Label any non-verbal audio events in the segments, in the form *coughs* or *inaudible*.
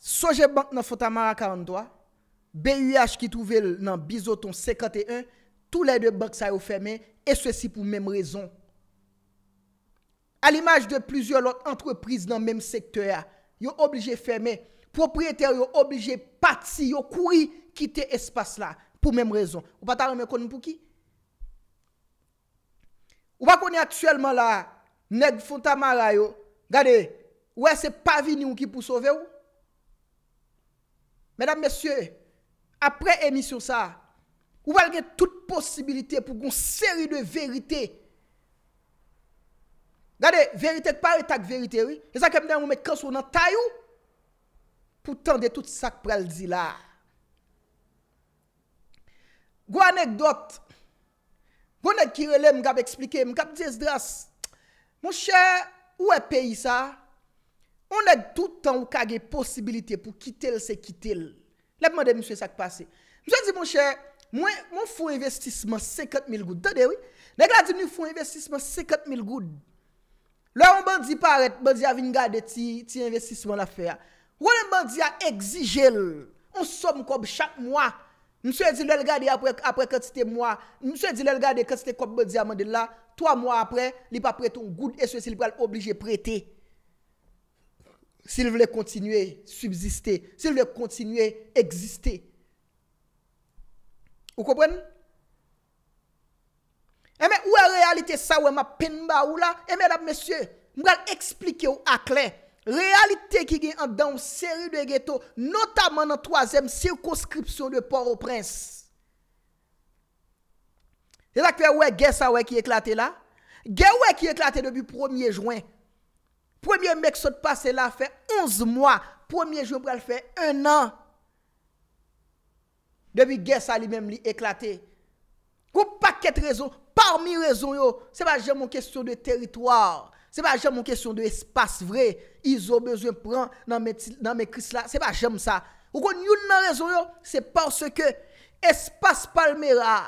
Soje bank nan Funtamara 42, BUH ki touvel nan Bizoton 51, tou lè de bank sa yo fermè, e sèsi pou mèm rezon. A l'imaj de plusieurs lòt entreprise nan mèm sektorya, yo oblije fermè, propriété yo oblije pati, yo kouri kite espas la, pou mèm rezon. Ou pa ta remè konen pou ki? Ou pa konen aktuelman la, neg Funtamara yo, gade, ouè se pavini ou ki pou sove ou? Mèdam mèsyè, apre emisyon sa, ou val gen tout posibilite pou goun seri de verite. Dade, verite k pa re tak verite wè, e zake mèdè mou mèd kansou nan tay ou, pou tende tout sak pralzi la. Gou anek dot, gou anek kirele m gabe explike, m gabe zez dras, mou chè, ou e peyi sa? On ed tout an ou kage posibilite pou kite l se kite l. Le mwen de mswe sak pase. Mswe di mwen chè, mwen foun investisman sekat mil goud. Tade wè? Nèk la di mwen foun investisman sekat mil goud. Lè wè mwen di paret, mwen di avin gade ti investisman la fè ya. Wè mwen di a egzije l. On som kòb chak mwa. Mswe di lè gade apre kètite mwa. Mswe di lè gade kètite kòb mwen di amande la. 3 mwa apre, li pa prete ou goud. E sè si li pral oblije prete. s'il veut continuer subsister, s'il veut continuer exister. Vous comprenez Et eh bien, où est la réalité ça où m'a peine ou là eh mesdames messieurs, je vais expliquer à clair réalité qui est dans une série de ghetto, notamment dans la troisième circonscription de Port-au-Prince. C'est là que ouais, guerre ça ouais qui éclaté là. Guerre qui éclaté depuis le 1er juin Premier mek sot pase la fè 11 mwa, premier joun pral fè 1 an, debi gè sa li mèm li eklatè. Kou pakèt rezon, parmi rezon yo, se pa jèm an kesyon de teritoar, se pa jèm an kesyon de espas vre, izo bezwen pran nan mèkris la, se pa jèm sa. Kou kon yon nan rezon yo, se parce ke espas palmera,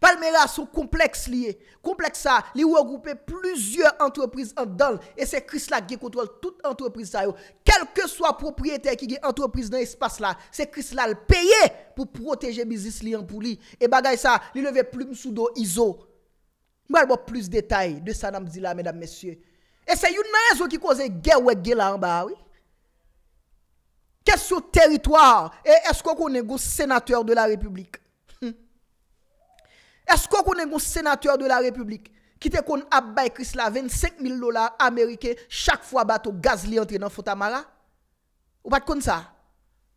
Palmeyra sou kompleks liye. Kompleks sa li ou agoupe plusieurs entreprise an dan. E se kris la ge kontrol tout entreprise sa yo. Kelke so apropriyete ki ge entreprise nan espase la, se kris la l'peye pou proteje bizis li an pou li. E bagay sa li leve plume sou do izo. Mwen bon, wap wap plus detay de sa nam zila, medan mesye. E se yon nan ez wak ki kose ge wak ge la an ba, oui? Kè sou teritoir? E esko konen goun senateur de la republik? Esko konen moun senatour de la republik? Kite kon abay kris la 25 000 dolar amerike chak fwa bat ou gaz li entri nan fotamara? Ou bat kon sa?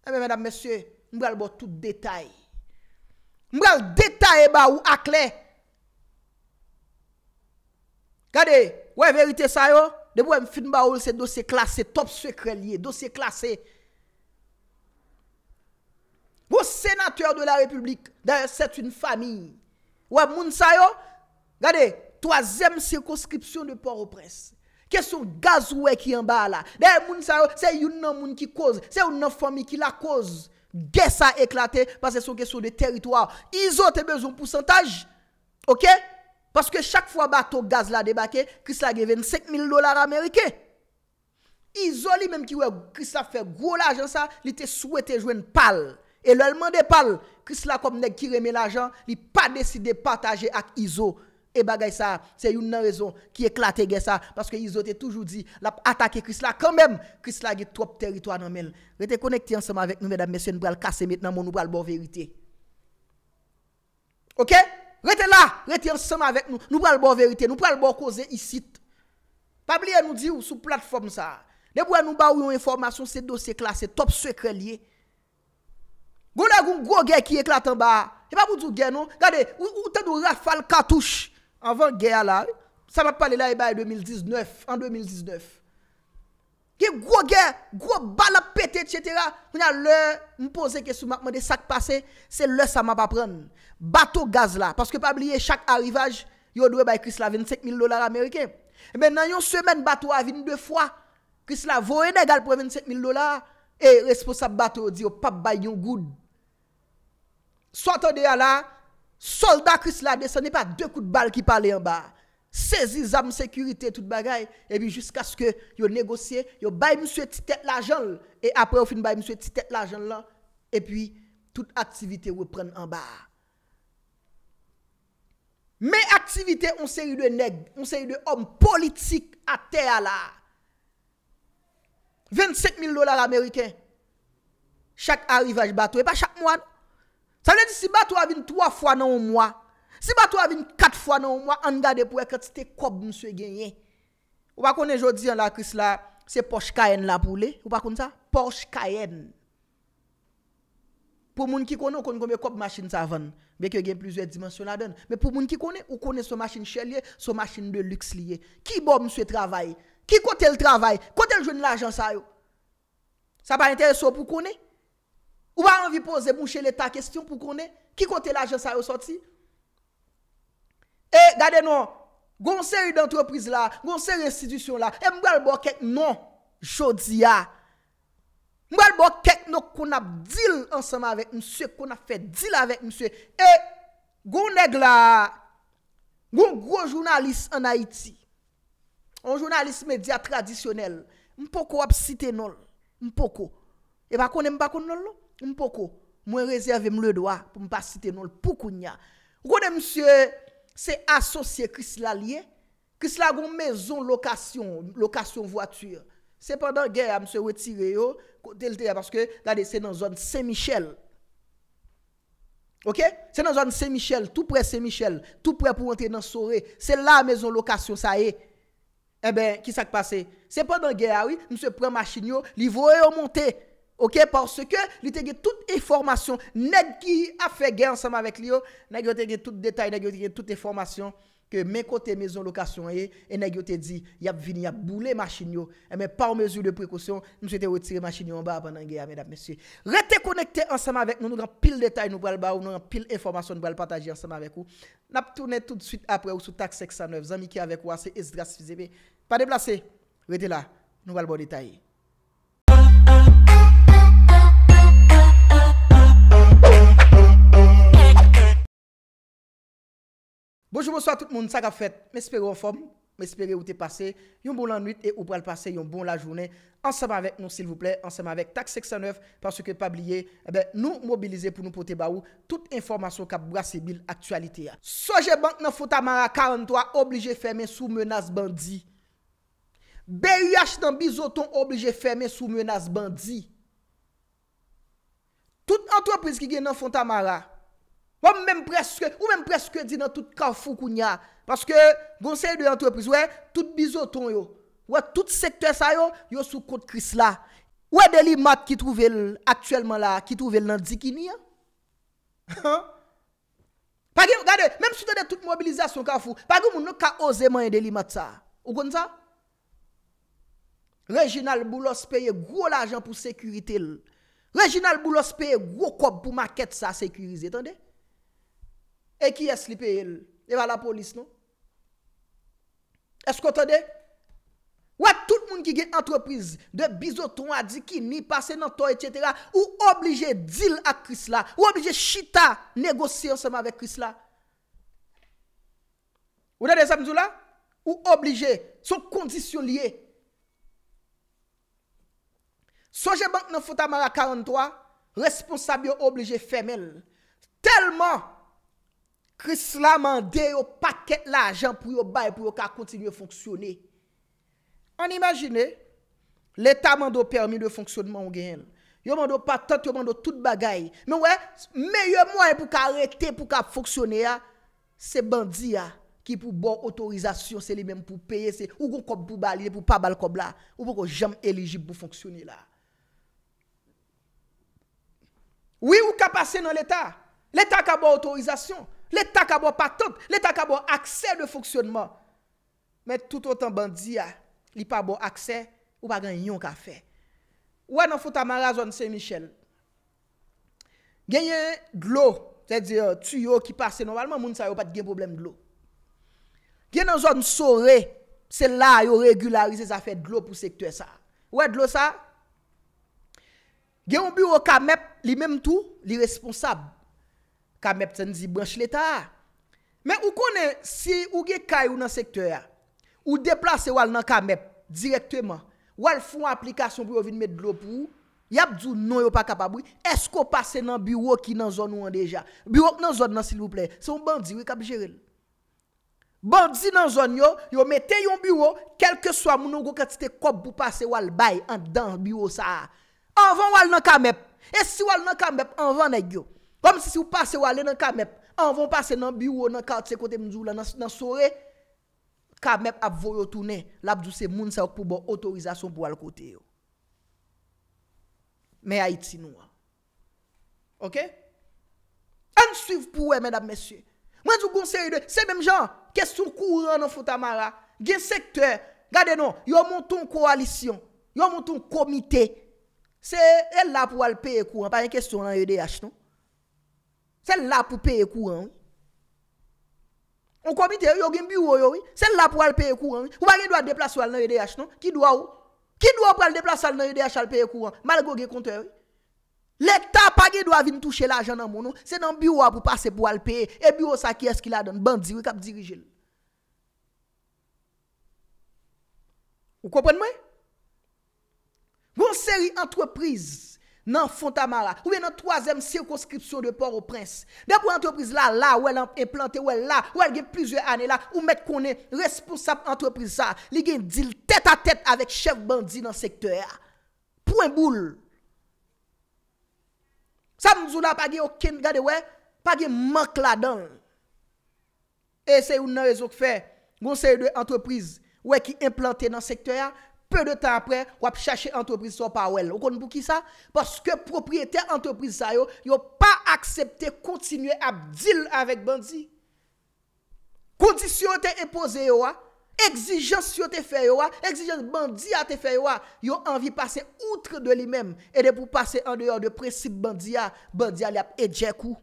Ebe mèdame mèsye, mbrel bo tout detay. Mbrel detay ba ou akle. Gade, wè verite sa yo? Debo m fin ba ou se dosye klasé, top sekre liye, dosye klasé. Moun senatour de la republik, da re set un fami, Ouais, moun sa yo, regardez, troisième circonscription de Port-au-Prince. Question gaz ouais qui en bas là. D'ailleurs, moun sa yo, c'est une moun qui cause, c'est une famille qui la cause. Guerre a éclaté parce que c'est une question de territoire. Ils ont besoin de pourcentage. OK Parce que chaque fois bateau gaz là débarqué, Chris la 25 000 dollars américains. Ils ont même qui Chris a fait gros l'argent ça, il te souhaité jouer une Et le demandé pal. Kris la kom neg ki reme la jan, li pa deside pataje ak Izo. E bagay sa, se yon nan rezon ki eklate gen sa. Paske Izo te toujou di, la pa atake Kris la. Kanmem, Kris la ge trop teritwa nan men. Rete konekti ansama vek nou, mèdame, mèsyen, nou pral kase mèt nan moun nou pral bon verite. Ok? Rete la! Rete ansama vek nou. Nou pral bon verite, nou pral bon koze isit. Pabliye nou di ou sou platform sa. Ne pou an nou ba ou yon informasyon, se dosye klas, se top sekre liye. Gou la goun gwo gen ki eklat an ba. E pa mou djou gen nou. Gade, ou ten nou rafal katouche. Anvan gen ala. Sa mwen pale la e baye 2019. An 2019. Gen gwo gen. Gwo bala pete, etc. Mwen a lè, mwen pose kesou makman de sak pase. Se lè sa mwen pa pren. Bato gaz la. Paske pa bliye chak arrivaj. Yo dwe baye kris la 25 000 dolar Amerike. E ben nan yon semen bato avine dwe fwa. Kris la vore negal pou 25 000 dolar. E responsab bato diyo pap bay yon goun. Sot an de a la, soldat kris la de, se n'e pa de kout bal ki pale an ba. Sezi zam sekurite tout bagay, e bi jiska sk yo negosye, yo bay mswe ti tek la jenl. E apre ou fin bay mswe ti tek la jenl la, e pi tout aktivite wè pren an ba. Me aktivite, on se yu de neg, on se yu de om politik a te a la. 25 mil dolar Ameriken, chak arrivaj batwe, pa chak mwan. Sa mwen di si ba to avin 3 fwa nan ou mwa, si ba to avin 4 fwa nan ou mwa, an gade pou e ket se te kop mswe genye. Ou pa konen jodi an la kris la, se Porsche Cayenne la pou le, ou pa konen sa? Porsche Cayenne. Po moun ki konen, konen konen kop masjine sa ven, beke gen plizwe dimensyon la den. Me pou moun ki konen, ou konen so masjine chelye, so masjine deluxe liye. Ki bo mswe travay? Ki kote l travay? Kote l joun la jansay yo? Sa pa entere so pou konen? Mwa anvi pose mouche l'eta kestyon pou konen? Ki kote la jen sa yo sorti? E eh, gade nou, goun se yon d'entreprise la, goun se yon restidisyon la, e mwal bo kek nou, jodi ya. Mwal bo kek nou konap dil ansama avek mswe, konap fe dil avek mswe. E goun neg la, goun goun jounalis an Haiti, an jounalis media tradisyonel. Mpoko ap site nol, mpoko. E bako nen bako nol nou? Mwen poko, mwen rezerve mle doa pou mwen pasite non l poukoun ya. Gwode msye se asosye kris la liye, kris la goun mezon lokasyon, lokasyon vwature. Se pandan gey a msye wetire yo, delte ya, paske dade se nan zon Saint-Michel. Ok? Se nan zon Saint-Michel, tout pre Saint-Michel, tout pre pou rentre nan soré. Se la mezon lokasyon sa e. E ben, ki sa kpase? Se pandan gey a, msye pren ma chinyo, li vwore yo monte. Ok, porske li te ge tout informasyon negi a fe gen ansama vek li yo. Negi yo te ge tout detay, negi yo te ge tout informasyon ke men kote mezon lokasyon ye. E negi yo te di, yap vini, yap boule machin yo. E eh men pa o mezu de prekousyon, nou se te wote sire machin yo anba apan nage ya men ap mesye. Rete konekte ansama vek nou nou gran pil detay nou bral ba ou nou gran pil informasyon nou bral pataji ansama vek ou. Nap toune tout de suite apre ou sou tak seksan neuf. Zami ki avek ou ase es dras fizeme. Pa deplase, rete la, nou bral bo detay. Bonjour, bonsoir tout moun, saka fèt, mè spère ou fòm, mè spère ou te pase, yon bon lan nüt e ou pral pase, yon bon la jounè, ansèm avèk nou sèl voup lè, ansèm avèk tak seksan nèv, pwansou ke pabliye, eh nou mobilize pou nou pote ba ou, tout informasyon kap brase bil, aktualite ya. Soje bank nan fontamara 43 oblige fèmè sou menas bandi. BYUH nan bizoton oblige fèmè sou menas bandi. Tout antropiz ki gen nan fontamara. Ou mèm pres kredi nan tout kafou koun ya. Paske, gonsey de antrepriz, wè, tout bizoton yo. Wè, tout sekte sa yo, yo sou kote kris la. Wè deli mat ki trouve l'aktuelman la, ki trouve l'nandikini ya. Ha *laughs* ha. Pagè, gade, mèm soute de tout mobilizasyon kafou. Pagè, moun nou ka oseman yon deli mat sa. Ou kon sa? Reginald Boulos peye gwo l'ajan pou sekurite l. Reginald Boulos peye gwo kop pou maket sa sekurize, tande? E ki es lipe el? E va la polis nou? Eskotade? Ou a tout moun ki gen entreprise de bizotron a di ki ni pase nan to et cetera ou oblige dil a Chris la? Ou oblige Chita negosye anseman ve Chris la? Ou de de samzou la? Ou oblige son kondisyon liye? Soje bank nan fouta mara 43 responsabio oblige femel telman fouta Kris la mande yo paket la ajan pou yo baye pou yo ka kontinye fonksyonne. An imagine, l'Etat mando permis de fonksyonman ou gen. Yo mando patent, yo mando tout bagay. Men wè, men yo mwen pou ka rete, pou ka fonksyonne ya, se bandi ya, ki pou bon otorizasyon, se li men pou peye, se ou kon kop pou bali, pou pa bal kop la, ou pou kon jam elijib pou fonksyonne la. Ou yi ou ka pase nan l'Etat, l'Etat ka bon otorizasyon, Le ta ka bo patok, le ta ka bo akse de foksyonman. Met tout an tan bandi ya, ah, li pa bo akse, ou pa gen yon ka fe. Ouwe nan foute amara zon Saint-Michel. Genye glou, zè di, euh, tu yo ki pase, normalman moun sa yo pat gen problem glou. Genye nan zon sore, se la yo regularize zafet glou pou sektue sa. Ouwe glou sa? Genye yon bureau ka mep, li menm tou, li responsab. Kamep te nizi branch leta a. Men ou konen, si ou ge kay ou nan sektor a, ou deplase wal nan kamep, direktemen, wal foun aplikasyon pou yo vin met glop ou, yap djou non yo pa kapabou, esko pase nan biwo ki nan zon ou an deja. Biyo nan zon nan silbouple, se ou bandi we kap jere. Bandi nan zon yo, yo meten yon biwo, kelke swa mounon go katite kop pou pase wal bay, an dan biwo sa a. Anvan wal nan kamep. E si wal nan kamep, anvan ne gyo. Kom si si ou pase wale nan kamep, an von pase nan biwo, nan karte, se kote mdjou la, nan sore, kamep ap voryo toune, lap djou se moun sa wak pou bon otorizasyon pou wale kote yo. Me a iti nou an. Ok? An suiv pou we, men ap mesye. Mwen djou kon se yode, se bem jan, kestyon kouran an fouta mara, gen sektè, gade nou, yo moun ton koalisyon, yo moun ton komite, se el la pou wale peye kouran, pa yon kestyon an yode yache nou. Se l la pou peye kouran. On komite yo gen biwo yo. Se l la pou al peye kouran. Ou bagi e non? do e a deplaso al nan EDH non? Ki do a ou? Ki do a pou al deplaso al nan EDH al peye kouran? Malgo gen konte yo. L'ekta pa ge do a vin touche la ajan nan moun nou. Se nan biwo a pou pase pou al peye. E biwo sa kese ki la don. Bandi wik ap dirije l. Ou kompon mwen? Gon seri entreprise. nan fontama la, oube nan toazem sirkonskripsyon de por ou prens. De pou entroprize la, la wè l'implanté, wè la, wè l'ge plizye anè la, ou mèt konè responsable entroprize sa, li gen dil tèt a tèt avèk chèv bandi nan sektorya. Pouen boule. Sa mzou la pa ge oken gade wè, pa ge mank la dan. E se ou nan rezo k fè, goun se y de entroprize wè ki implanté nan sektorya, Pe de tan apre, wap chache antroprizo pa wèl. Ou kon bou ki sa? Paske propriyete antroprizo sa yo, yo pa aksepte kontinuè ap dil avèk bandi. Kondisyon te epose yo a, egzijans yo te fè yo a, egzijans bandi a te fè yo a, yo anvi pase outre de li mèm, edè pou pase an deyo de precibe bandi a, bandi a li ap e djekou.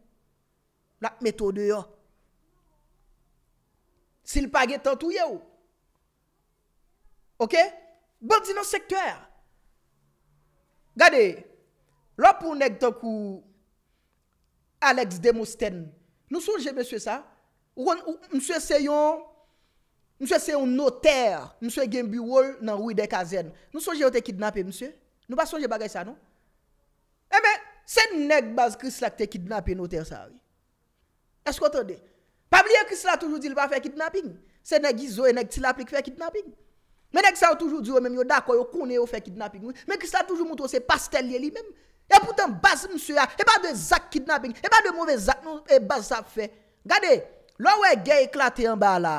La metode yo. Sil pagè tantou yo. Ok? Bol di nan sektèr. Gade, lò pou neg tokou Alex Demousten, nou sonje mè sè sa, ou msè sè yon msè sè yon notèr, msè gen bi wol nan wè de kazèn, nou sonje ou te kidnapè msè? Nou pas sonje bagay sa, nou? E eh mè, sè neg baz kris lak te kidnapè notèr sa, esko tonde? Pabliye kris lak toujou di lva fè kidnapè, sè neg izo e neg tilaplik fè kidnapè, Men ek sa yo toujou diwe men, yo dakoy, yo kone non, yo fe kidnaping mwen, men ki sa toujou mwoto se pastel liye li men. E puten bas mswe ya, e pa de zak kidnaping, e pa de mwove zak, nou e bas sa fe. Gade, lwa we gey eklate yon ba la.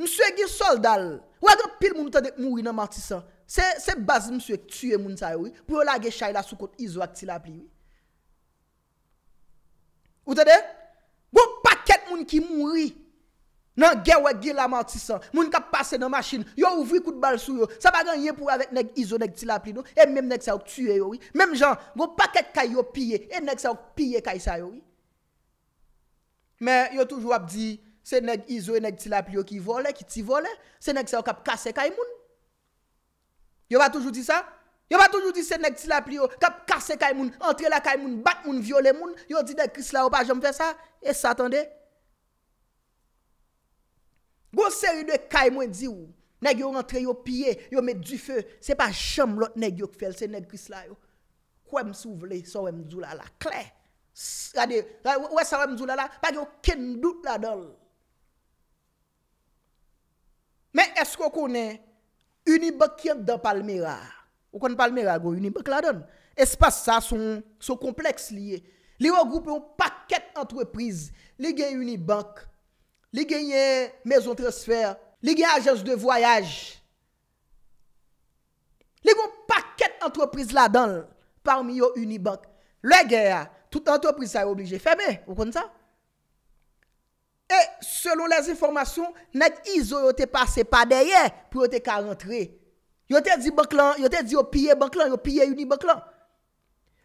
Mswe gi soldal, wak yo pil mwote de mwori nan martisan. Se bas mswe tue mwote sa yon, pou yo la gey chay la soukot izwak ti la pli. Wote de? Gou paket mwone ki mwori. Nan gewe ge lamantisan, moun kap pase nan masin, yo ouvwi kout bal sou yo, sa bagan ye pou avek neg izo neg tila pli nou, e menm neg sa ouk tue yo, menm jan, go paket kay yo pye, e neg sa ouk pye kay sa yo. Men yo toujou ap di, se neg izo e neg tila pli yo ki vole, ki ti vole, se neg sa ouk kap kase kay moun. Yo va toujou di sa? Yo va toujou di se neg tila pli yo kap kase kay moun, entre la kay moun, bat moun, viole moun, yo di neg kisla ou pa jom fe sa, e satande? Gou seri de kay mwen di ou, neg yo rentre yo pye, yo met du fe, se pa cham lot neg yo kfel, se neg kis la yo. Kwe m sou vle, sa wè m djou la la. Kle, rade, wè sa wè m djou la la, pa gen yo ken dout la don. Men esko konen unibak yon da palmera? Ou konen palmera go unibak la don? Espa sa son kompleks liye. Li yo goup yo paket antreprise, li gen unibak, Li genye mezon transfer, li genye ajenj de voyaj. Li kon paket antropriz la dan parmi yo Unibank. Le genye, tout antropriz sa yo oblige. Feme, ou kon sa? E selon les informasyon, net izo yo te pase pa deye, pou yo te ka rentre. Yo te di bank lan, yo te di yo piye bank lan, yo piye Unibank lan.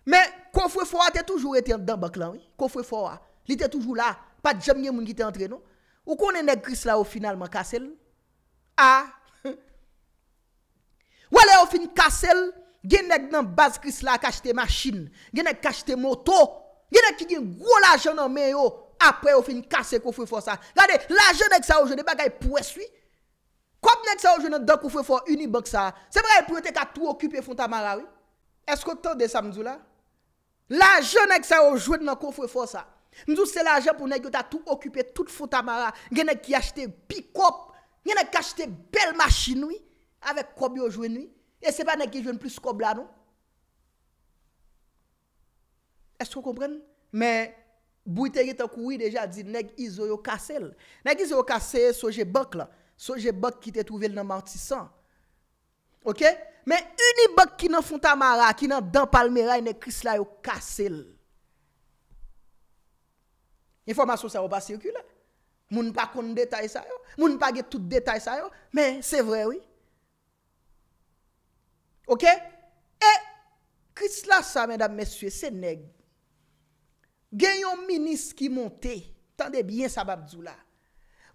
Men, konfwe fwa te toujou ete dan bank lan. Konfwe fwa, li te toujou la, pa jamye moun ki te rentre nou. Ou konen nek kris la ou finalman kasele? Ha? *laughs* Wale ou fin kasele, gen nek nan baz kris la kache te machin, gen nek kache te moto, gen nek ki gen gwo la jen nan men yo apre ou fin kase koufwe fwa sa. Gade, la jen nek sa ou jwene bagay pweswi. Kom nek sa ou jwene dek koufwe fwa unibank sa, sebra e pwete ka tou okupye fon ta marawi? Esko ton de samzou la? La jen nek sa ou jwene nan koufwe fwa sa. Nous c'est l'argent pour nèg t'a tout occupé toute Fontamara. Gen qui acheté pick-up, qui acheté belle machine oui avec kob yo Et ce Et c'est pas nèg qui joue plus kob là non. Est-ce que vous comprenez Mais Bouiteri tant oui déjà dit nèg iso yo kassel. Nèg iso yo kassé soje banque là. Soje qui était trouvé dans Martissan. OK Mais une banque qui dans Fontamara, qui dans dans Palmera, nèg qui là yo kassel. Informasyon sa ou pa sirkulè. Moun pa kon detay sa yo. Moun pa ge tout detay sa yo. Men, se vre wè. Ok? E, kris la sa, mèdame, mèsyè, se neg. Gen yon minis ki monte. Tande bi, yon sa ba bzou la.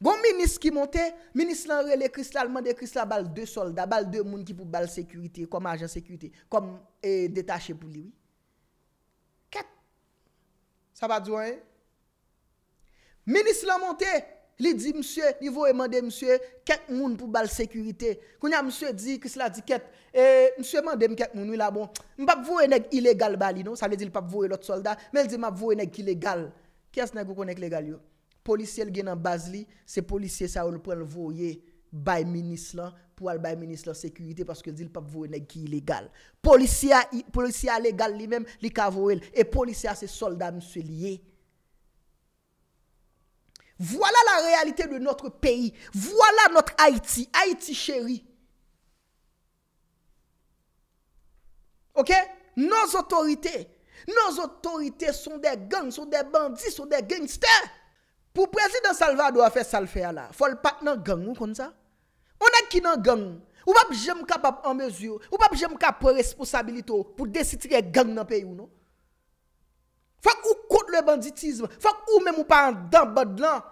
Gon minis ki monte, minis lan rele kris la, lman de kris la bal dè solda, bal dè moun ki pou bal sekurite, kom ajan sekurite, kom eh, detache pou li wè. Kek. Sa ba djou wè? Minis la monte, li di msye, li voye mande msye, kek moun pou bal sekurite. Koun ya msye di, kis la di ket, msye mande mkek moun, li la bon, m pap voye neg ilegal bali nou, sa li di l pap voye lot solda, men li di m pap voye neg ilegal. Kès neg ou konen klegal yon? Polisye l gen an baz li, se polisye sa ou l pou el voye, bay minis la, pou al bay minis la sekurite, paske li di l pap voye neg ki ilegal. Polisye a legal li men, li ka voye, e polisye a se solda msye li ye, Vwala la realite de notre peyi. Vwala notre Haiti. Haiti chéri. Ok? Nonz otorite. Nonz otorite son de gang, son de bandi, son de gangster. Pou prezident Salvador a fe sal fe ala. Fol pat nan gang ou kon sa? On ak ki nan gang. Ou pap jem kapap an mezyou. Ou pap jem kap responsabilito pou desitre gang nan peyi ou nou. Fak ou kon. le banditisme. Fok ou men mou pa an dambad lan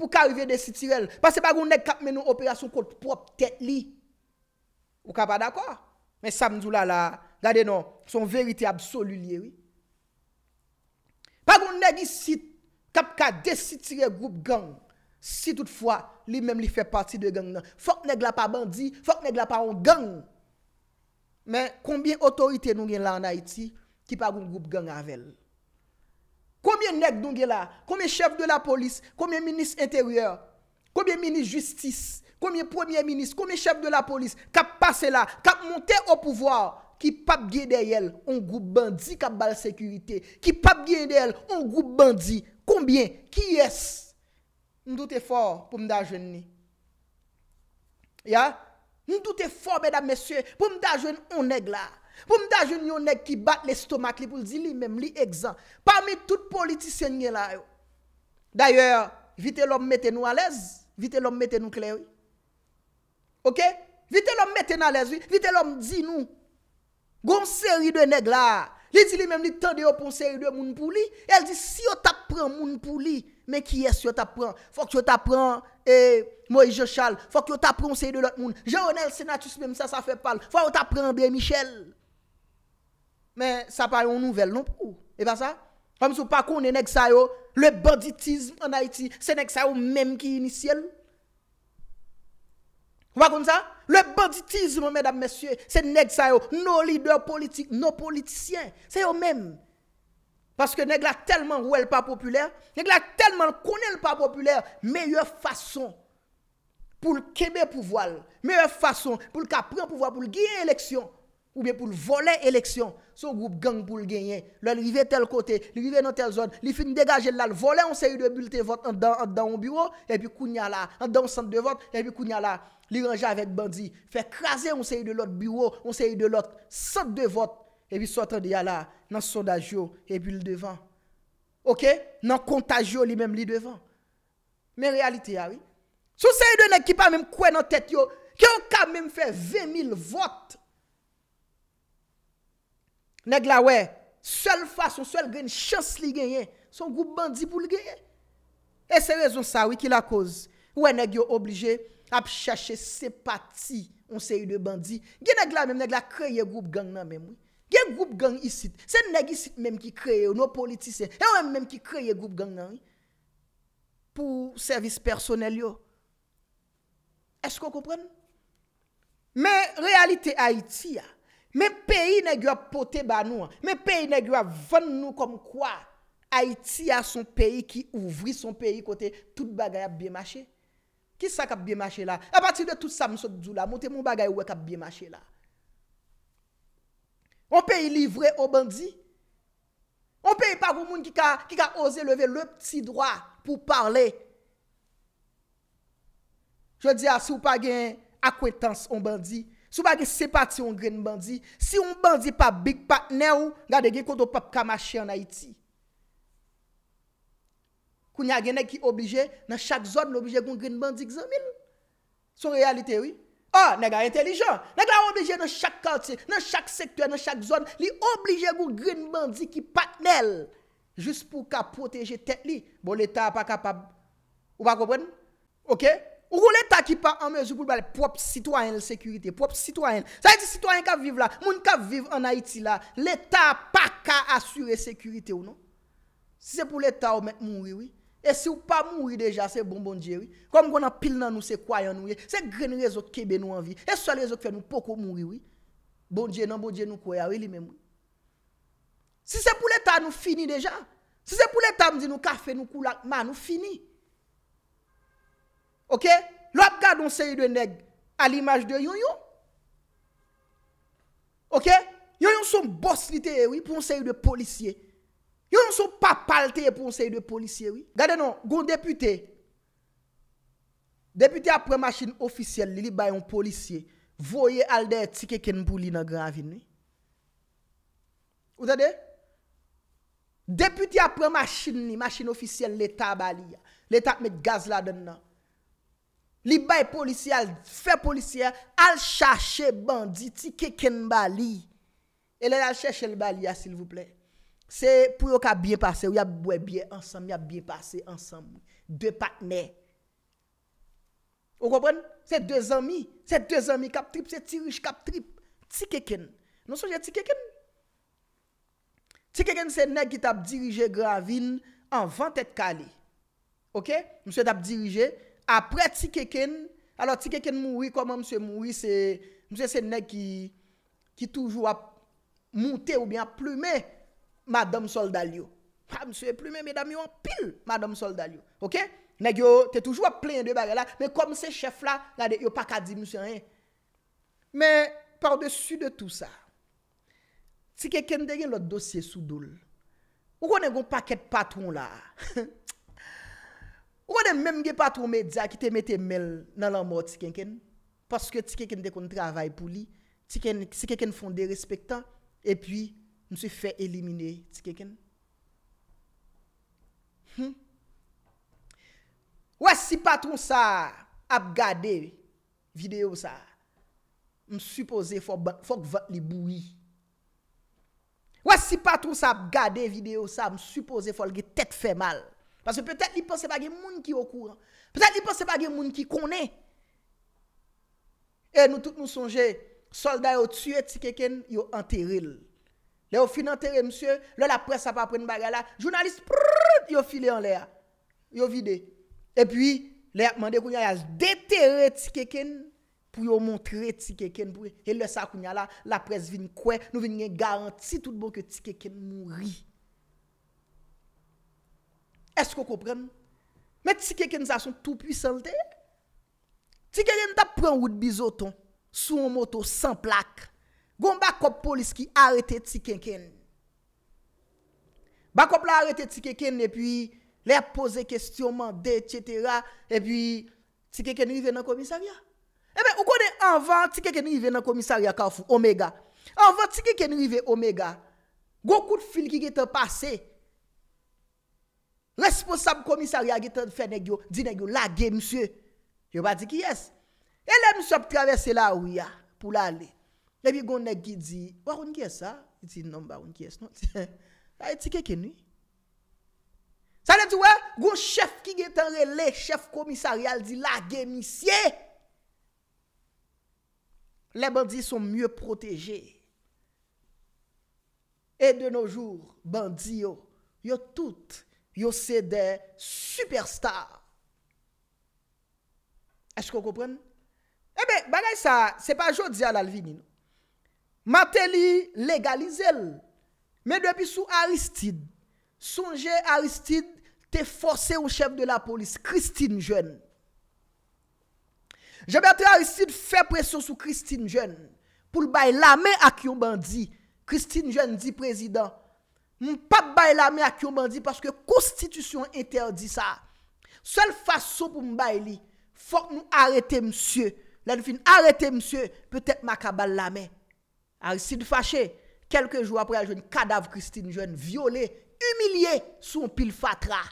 pou ka rive desitirel. Pase pa goun neg kap men nou operasyon kote prop tet li. Ou ka pa d'akor. Men samzou la la, gade non, son verite absolu liye. Pa goun neg isi kap ka desitirel goup gang. Si toutfwa li men li fe pati de gang nan. Fok neg la pa bandi, fok neg la pa an gang. Men, konbien otorite nou gen lan na iti ki pa goun goup gang anvel. Koumye neg donge la? Koumye chef de la polis? Koumye minis interyeur? Koumye minis justis? Koumye premier minis? Koumye chef de la polis? Kap pase la? Kap monte au pouvoir? Ki pap gye de yel, on goup bandi kap bal sekurite. Ki pap gye de yel, on goup bandi. Koumye? Ki es? Mdoute for pou mda jwen ni. Ya? Mdoute for mda msye pou mda jwen on neg la. Poum da joun yon neg ki bat l'estomak li pou li di li menm li egzan. Parmi tout politisyen nye la yo. D'ayor, vite l'om mette nou alez, vite l'om mette nou kleri. Ok? Vite l'om mette nou alez, vite l'om di nou. Gon seri de neg la, li di li menm li tende yo pou seri de moun pou li. El di si yo tap pran moun pou li, men ki es yo tap pran? Fok yo tap pran e, Moïse Jochal, fok yo tap pran seri de lot moun. Joronel Senatus menm sa sa fe pal, fok yo tap pran Bé Michel. Men, sa pa yon nouvel, non pou. E pa sa? Fom sou pa konen neg sa yo, le banditism an Haiti, se neg sa yo menm ki inisiyel. Ou pa konen sa? Le banditism, mèdap mesye, se neg sa yo, nou lider politik, nou politisyen, se yo menm. Paske neg la telman wèl pa populèr, neg la telman konen pa populèr, meyò fason pou l'kebe pou voal, meyò fason pou l'kapri en pou voal, pou l'geyen lèksyon. Ou bè pou l'vole éleksyon, sou group gang pou l'genyen. Lè l'rive tel kote, l'rive nan tel zon, l'ife n'degaje lal vole, an se yi de bilte vot, an dan an bureau, epi kounya la, an dan an sant de vot, epi kounya la, li ranja avèk bandzi. Fè krasè an se yi de lot bureau, an se yi de lot sant de vot, epi sotran de yala nan sondaj yo, epi l'devan. Ok? Nan kontaj yo li mèm li devan. Men realite ya, ah oui? Sou se yi de nekipa mèm kouè nan tèt yo, ki yo kan mèm fè 20.000 vot, Neg la wey, sel fason, sel gen chans li gen yen, son goup bandi pou li gen yen. E se rezon sa wey ki la koz, wey neg yo oblije ap chache se pati on se yu de bandi. Gen neg la men, neg la kreye goup gang nan men. Gen goup gang isit, se neg isit men ki kreye, ou nou politise, gen wè men men ki kreye goup gang nan. Pou servis personel yo. Esko koupren? Men realite Haiti ya, Men peyi negyo a pote ba nou an, men peyi negyo a ven nou kom kwa, Haiti a son peyi ki ouvri son peyi kote, tout bagay ap bemache. Kisa kap bemache la? A pati de tout sa msot djou la, mwote mw bagay wè kap bemache la. On peyi livre Obandi, on peyi pa goun moun ki ka oze leve le pti dra pou parle. Je di a ah, sou pa gen akwetans Obandi, Sou ba ge sepati yon green bandi, si yon bandi pa big patnen ou, gade ge koto pap kamashi an Haiti. Kou nyage nek ki oblije, nan chak zon l'oblije goun green bandi gzan mil. Sou realite wii? Ah, nega intelijan, nega oblije nan chak kantye, nan chak sektwen, nan chak zon, li oblije goun green bandi ki patnen. Jus pou ka proteje tek li, bon l'Etat pa kapab. Ou pa kopren? Ok? Ou kou l'Etat ki pa anmezi pou bale prop sitwanyen l'sekurite, prop sitwanyen. Sa iti sitwanyen ka viv la, moun ka viv an Aiti la, l'Etat pa ka asure sekurite ou non? Si se pou l'Etat ou men mounri oui, e si ou pa mounri deja, se bon bon diye oui. Kom kon an pil nan nou se kwayan nou ye, se greni rezot kebe nou anvi, e swa rezot fe nou poko mounri oui. Bon diye nan, bon diye nou kwayan, oui li men mouni. Si se pou l'Etat nou fini deja, si se pou l'Etat mou di nou kafe nou kou lakman, nou fini. Ok, lop gade on se yu de neg Al imaj de yon yon Ok Yon yon son bos liteye wii Poun se yu de polisye Yon yon son pa palteye poun se yu de polisye wii Gade non, goun depute Depute apre masin ofisyel Lili bayon polisye Voye alde tike kenbou li na gravi ni Ou zade Depute apre masin ni Masin ofisyel leta bali ya Leta me gazla den nan Li bay polisya, al fe polisya, al chache bandi, ti keken bali. E le al chache li bali ya, sil vouple. Se pou yo ka biye pase, ou ya bwe biye ansam, ya biye pase ansam. De patne. Ou kompren? Se de zami, se de zami kap trip, se ti riche kap trip. Ti keken. Non so je ti keken. Ti keken se ne ki tap dirije gravine an van tet kale. Ok? Mse tap dirije. Apre ti keken, alo ti keken moui koman msè moui, msè sè nek ki toujwa moutè ou bien plume, madame soldal yo. Ha ah, msè plume, mè dami yo an pil, madame soldal yo. Ok? Neg yo, te toujwa plen de bagay la, men kom se chef la, yon pa ka di msè an. Men, par desu de tout sa, ti keken de gen lò dosye soudoul, ou konen goun pa ket patron la, *laughs* he? Ou wè den mèm ge patrou mèdja ki te mète mèl nan lan mò ti kenken? Paske ti kenken de kon travay pou li, ti kenken fonde respektan, epi mse fè elimine ti kenken. Hmm? Ou wè si patrou sa ap gade videyo sa, mse supose fòk vòk li boui. Ou wè si patrou sa ap gade videyo sa, mse supose fòk lge tèt fè mal. Parce peut-être l'y pensez pas gen moun ki yo kouran. Peut-être l'y pensez pas gen moun ki konen. E nou tout nou sonje, soldat yo tue tikeken, yo enteril. Le yo fin enteril msye, le la pres apapren bagala, jounalist prrrr yo file en le a, yo vide. E pi, le ap mande kounya yas deteril tikeken, pou yo montre tikeken. E le sa kounya la, la pres vin kwen, nou vin gen garanti tout bon ke tikeken moun ri. Esko kopren? Met tikeken sa son tout pwisal te? Tikeken ta pran wout bizoton sou mwoto san plak. Gon bakop polis ki arete tikeken. Bakop la arete tikeken epi le pose kestyoman de, etc. Epi tikeken rive nan komisaria. Ebe, ou kode anvan tikeken rive nan komisaria ka fwou, omega. Anvan tikeken rive omega, gwo kout fil ki gete pase responsab komisaryal ge ten fe negyo, di negyo, la gen msye, yo ba di ki yes. E le msye pou travese la ouya, pou la le, le bi gon negi di, wakouni ki yes, ha? Di non wakouni ki yes, non. Ah, a eti keke ni. Sa ne di we, gon chef ki gen ten rele, chef komisaryal di, la gen msye. Eh! Le bandi son mye proteje. E de nou jour, bandi yo, yo tout Yo se de superstar. Eche kon kopren? Ebe, eh bagay sa, se pa jodi al alvini nou. Mateli legalize l. Men depi sou Aristide. Sonje Aristide te force ou chef de la polis. Christine Jeune. Jebe atre Aristide fe presyon sou Christine Jeune. Poul bay la men ak yon bandi. Christine Jeune di prezident. Mpap bay lame ak yon bandi Paske konstitusyon enterdi sa Sel faso pou mbay li Fok nou arete msye La nou fin arete msye Petet makabal lame Aristide fache Kelke jou apre jwen kadav Christine jwen Viole, humiliye sou pil fatra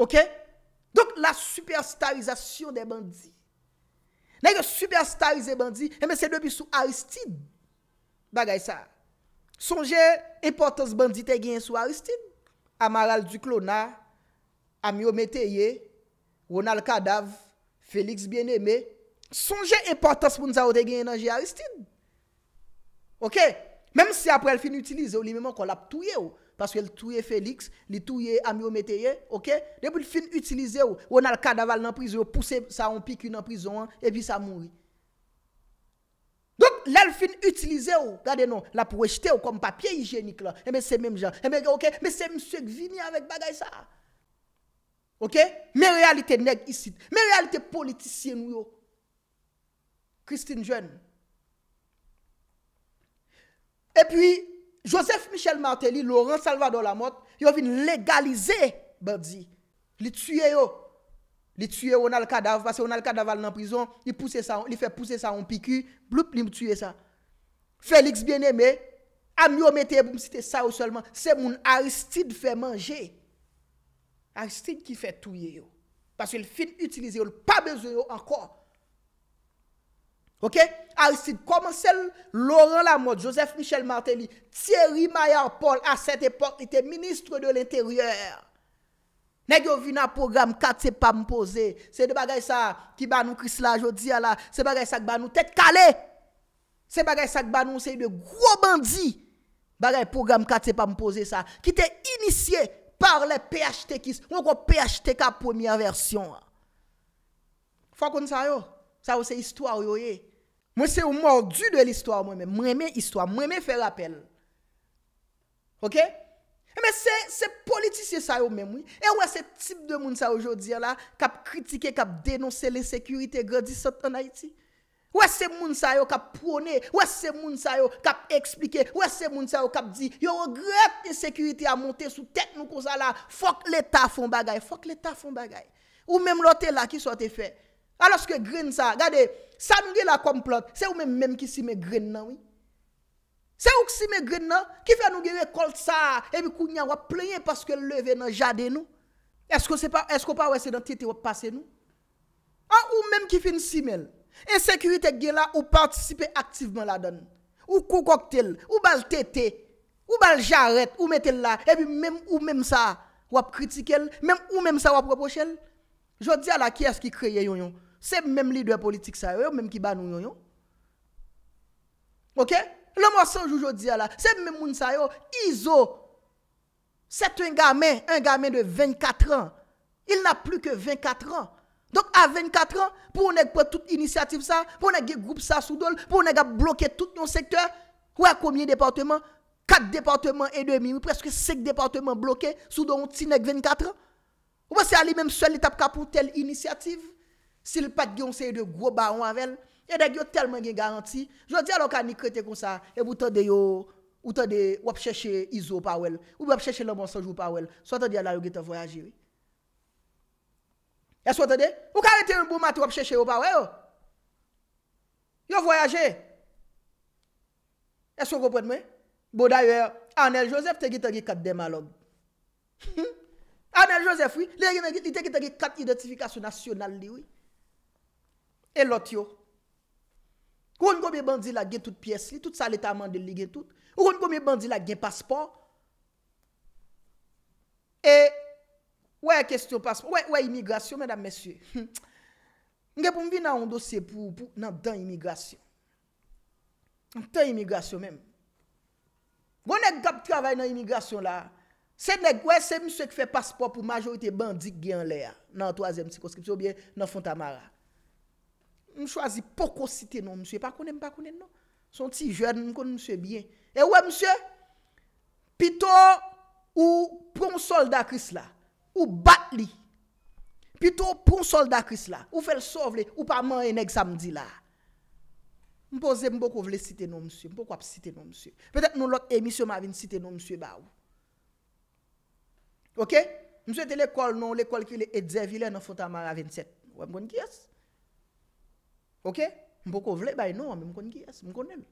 Ok Donk la superstarizasyon De bandi Nè yon superstarize bandi Mpap eh bay lame ak yon bandi Bagay sa, sonje importans bandite genye sou Aristide, Amaral Duclona, Amiometeye, Ronald Kadav, Felix Bieneme, sonje importans moun za ou te genye nanje Aristide. Ok, menm si apre el fin utilize ou, li menm an kon lap touye ou, paswe el touye Felix, li touye Amiometeye, ok, debil fin utilize ou, Ronald Kadav al nan prizo, pou se sa on pik yon nan prizo an, e vi sa mouri. lal fin utilize ou la pou wejte ou kom papye hijenik la e mè se mèm jan mè se msèk vini avèk bagay sa ok, mè realite neg isit mè realite politisyen yo Christine Jeune e pi Joseph Michel Martelly, Laurent Salvador Lamotte yo vin legalize Babzi, li tue yo Li tue Ronald Kadav, passe Ronald Kadav al nan prison, li fè puse sa an piku, bloup, li m tue sa. Félix Bien-Aimé, amyo metè, boum, si te sa ou solman, se moun Aristide fè manje. Aristide ki fè touye yo, paswe l'fin utilize yo, l'pa beze yo ankon. Ok? Aristide, koman sel Laurent Lamotte, Joseph Michel Martelly, Thierry Mayer Paul, a set epok, ite ministre de l'interieur. Nèg yo vin programme 4 c'est pas me poser. C'est de bagay ça qui ba nous Christ là jodi là, c'est bagay ça qui ba nous tête calé. C'est bagay ça qui ba nous c'est de gros bandits. Bagay programme 4 c'est pas me poser ça qui était initié par les qui On ko PHTK première version. Faut qu'on ça yo. Ça c'est histoire yo yé. Moi c'est au mordu de l'histoire moi-même. Moi-même histoire, moi-même faire appel. OK Mè se politisye sa yo mèm wè, e wè se tip de moun sa yo jodi ya la, kap kritike, kap denonse le sekurite, gwa di sot anay ti. Wè se moun sa yo kap pwone, wè se moun sa yo kap eksplike, wè se moun sa yo kap di, yo grep ni sekurite a monte sou teknou kon sa la, fok leta fon bagay, fok leta fon bagay. Ou mèm lote la ki sote fe, aloske grin sa, gade, sa nou de la komplot, se ou mèm mèm ki si mè grin nan wè. Non? Se ah, ou ksime gre nan, kife anou gen men kolt sa, e pi koun ya wap plenye paske le ven nan jade nou, esko pa wese nan tete wap pase nou? An ou menm kifin simen, e sekurite gen la, ou participe aktivemen la dan nou? Ou kou koktel, ou bal tete, ou bal jarret, ou metel la, e pi menm ou menm sa wap kritikel, menm ou menm sa wap ropochel? Je di ala kye as ki kreye yon yon? Se menm li de politik sa, ou menm ki ba nou yon yon? Ok? Ok? La monsanj oujou diya la, se mè moun sa yo, Iso, set un gamin, un gamin de 24 an, il na plu ke 24 an. Donk a 24 an, pou ou nek pou tout inisiatif sa, pou ou nek ge groupe sa soudol, pou ou nek a bloke tout nou sektor, ou a koumye departement, kat departement et demi, ou preske sek departement bloke, soudol ou ti nek 24 an. Ou wè se ali mèm sel etap ka pou tel inisiatif, se l pa gyon se yo de groba ou anvel, E dek yo telman gen garanti. Yo di alo ka ni krete kon sa. E moutan de yo. Moutan de wap chèche Izo Pavel. Ou moutan de wap chèche lè monsonjou Pavel. Sotan de ala yo gete voyaje. E sotan de. Ou ka rete yon bou mati wap chèche yo Pavel. Yo voyaje. E sotan de. Bo daye. Anel Joseph te gitegi kat dema lòm. *laughs* Anel Joseph. Anel Joseph. Le yon te gitegi kat identifikasyon nasyonal li. E lot yo. Kou yon gobe bandi la gen tout piyes li, tout sa letaman del li gen tout. Kou yon gobe bandi la gen paspor. E, wè kestyon paspor, wè wè imigrasyon mèdame mèsyè. *laughs* Nge pou mbi nan on dosye pou nan tan imigrasyon. Tan imigrasyon mèm. Mwenèk bon, gap travay nan imigrasyon la, sèdnèk wè sè msyè ki fè paspor pou majorite bandi gen lè ya. Nan toazèm ti koskipsyon bie nan fonta mara. Mwen chwazi pokon site nan msye. Pakounen, pakounen nan. Son ti jern, mwen kon msye byen. E wè msye, pito ou pronsol da kris la. Ou bat li. Pito ou pronsol da kris la. Ou fel sov le, ou pa man enek samdi la. Mwen pose mwen pokon vle site nan msye. Mwen pokon ap site nan msye. Petèk nou lòt emisyon ma vin site nan msye ba ou. Ok? Msye te le kol non, le kol ki le edzevile nan fota ma vin set. Wè mwen kios? Ok? Mpoko vle, bay nou, mwen koni kyes, mwen koni mwen.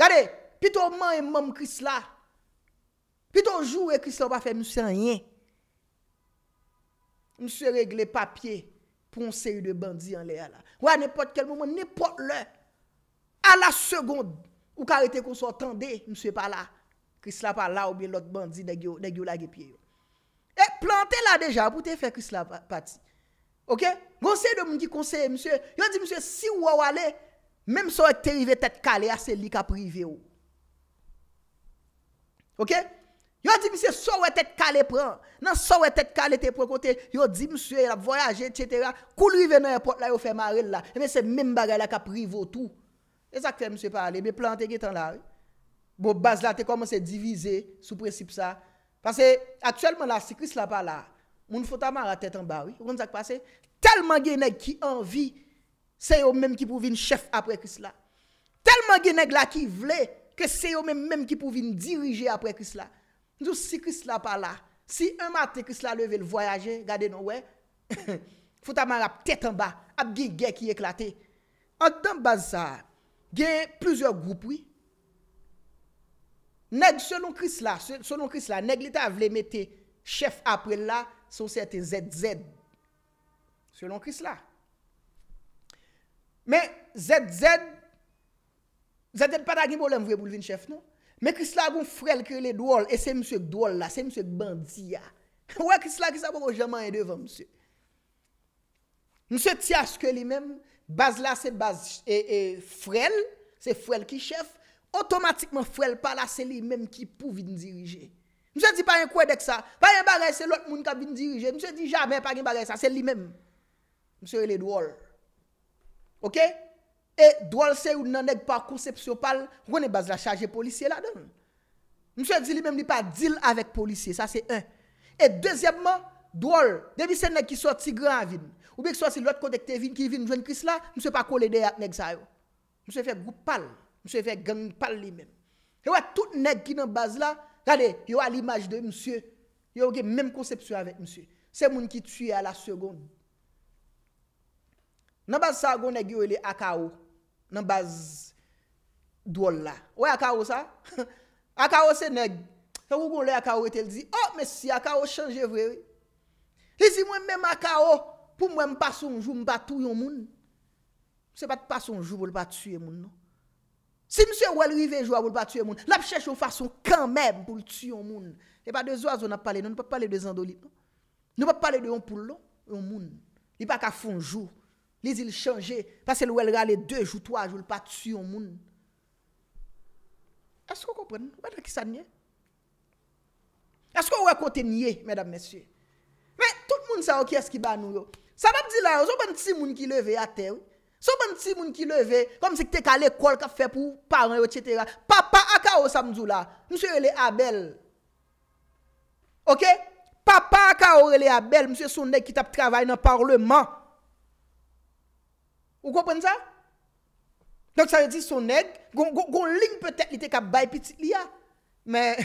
Gade, pi ton man yon e man mkris la, pi ton jou yon kris la e pa fe, mwen se an yon. Mwen se regle papye pou mwen se yon de bandi an le a la. Wè, nè pot, kel moun mwen, nè pot lè. A la segond, ou ka rete kon se otan de, mwen se pa la. Kris la pa la, ou mwen lot bandi de gyo la ge pye yo. E plantè la deja, pou te fe kris la pati. Ok? Mwen se yon moun ki konseye msye, yon di msye, si wou wale, men msye te rive tet kale, a se li ka prive ou. Ok? Yon di msye, so wè tet kale pran, nan so wè tet kale te pran kote, yon di msye, voyaje, et cetera, kou li vene yon pot la, yon fe mare la, men eh se men bare la ka prive ou tou. E sa ke msye pale, men eh plante ki tan la. Bon, baz la te koman se divize sou precipe sa. Pase, atyelman la, se kris la pa la, moun fouta mar a tèt an ba wè, roun sa kwa se, telman genèk ki anvi, se yo mèm ki pou vin chèf apre kris la, telman genèk la ki vle, ke se yo mèm mèm ki pou vin dirije apre kris la, nou si kris la pa la, si an matè kris la leve l voyaje, gade nou wè, *coughs* fouta mar a tèt an ba, ap gen gen ki eklate, an dan baza, gen plouzèr goup wè, neg selon kris la, selon kris la, neg lita vle metè, chèf apre la, sou sete zed zed, selon kris la. Men, zed zed, zed zed pata gni bolem vwe boulevin chef nou, men kris la goun frel kre le dwol, *laughs* e se msè dwol la, se msè dbandiya. Ouè kris la kris la pou mwen jaman en devan msè. Msè tia skre li men, baz la se baz e, e frel, se frel ki chef, otomatikman frel pa la se li men ki pouvin dirije. Mse di pa yon kwen dek sa. Pa yon bagay se lot moun kabin dirije. Mse di jamen pa yon bagay sa. Se li men. Mse li dwal. Ok? E dwal se yon nan neg pa konsep syo pal. Gwen e baz la chaje policye la dan. Mse di li men li pa dil avek policye. Sa se en. E dezyabman, dwal. Debi se neg ki so tigran vin. Ou bi ki so si lot konekte vin ki vin jwen kris la. Mse pa kole de at neg zayon. Mse fe goupal. Mse fe gengpal li men. E wè tout neg ki nan baz la. Ale, yo a l'imaj de msye, yo ge menm konsepsyon avek msye. Se moun ki tue a la segoun. Nanbaz sa goun neg yo e le akawo, nanbaz dwolla. Ou akawo sa? Akawo se neg. Se wou goun le akawo e tel di, oh mese akawo chanje vrewe. E zi mwen menm akawo pou mwen mpasonjou mba tou yon moun. Se bat pasonjou vol bat tue moun nou. Si msye wèl rive jwa wèl pa tue moun, l ap chèche ou fason kan mèb pou l tue yon moun. E pa de zo a zon ap pale, nou nou pa pale de zan do li. Nou pa pale de yon pou l loun, yon moun. Li pa ka fonjou, li zil chanje, pasè l wèl gale de joutouaj wèl pa tue yon moun. Asko kompren? Wèl de ki sa nye? Asko wèl kote nye, mèdap mèsyè? Mè, tout moun sa wèl kè se ki ba nou yo. Sa wèl di la, wèl bèl ti moun ki leve a tè ou. So mwen ti moun ki leve, kom se ki te kal ekol, ka fe pou paran, et cetera. Papa a ka ou sa mzou la, msye ou le Abel. Ok? Papa a ka ou le Abel, msye sou neg ki tap travay nan parleman. Ou kompon sa? Donk sa re di sou neg, gong ling pe tek li te kap bay piti li ya. Men,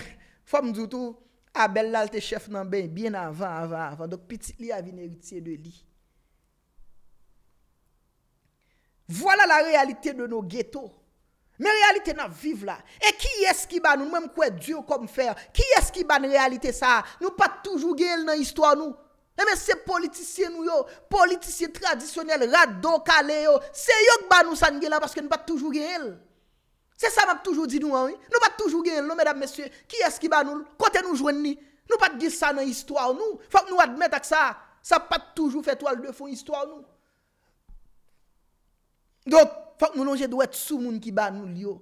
fwa mzou tou, Abel lal te chef nan ben, ben avan, avan, avan. Donk piti li avin e utye de li. Vwala la realite de nou ghetto. Me realite nan vive la. E ki eski ban nou, mwenm kwe djou kom fèr. Ki eski ban realite sa? Nou pat toujou gèl nan histò an nou. E eh men se politisye nou yo, politisye tradisyonel, rado kale yo. Se yo k ban nou san gèl la, paske nou pat toujou gèl. Se sa map toujou di nou an. Nou pat toujou gèl lò, non, mèdam mèsyè. Ki eski ban nou, kote nou jwen ni. Nou pat di sa nan histò an nou. Fòk nou admet ak sa, sa pat toujou fè to al defon histò an nou. Don, fok mounonje dwe tsu moun ki ba nou liyo.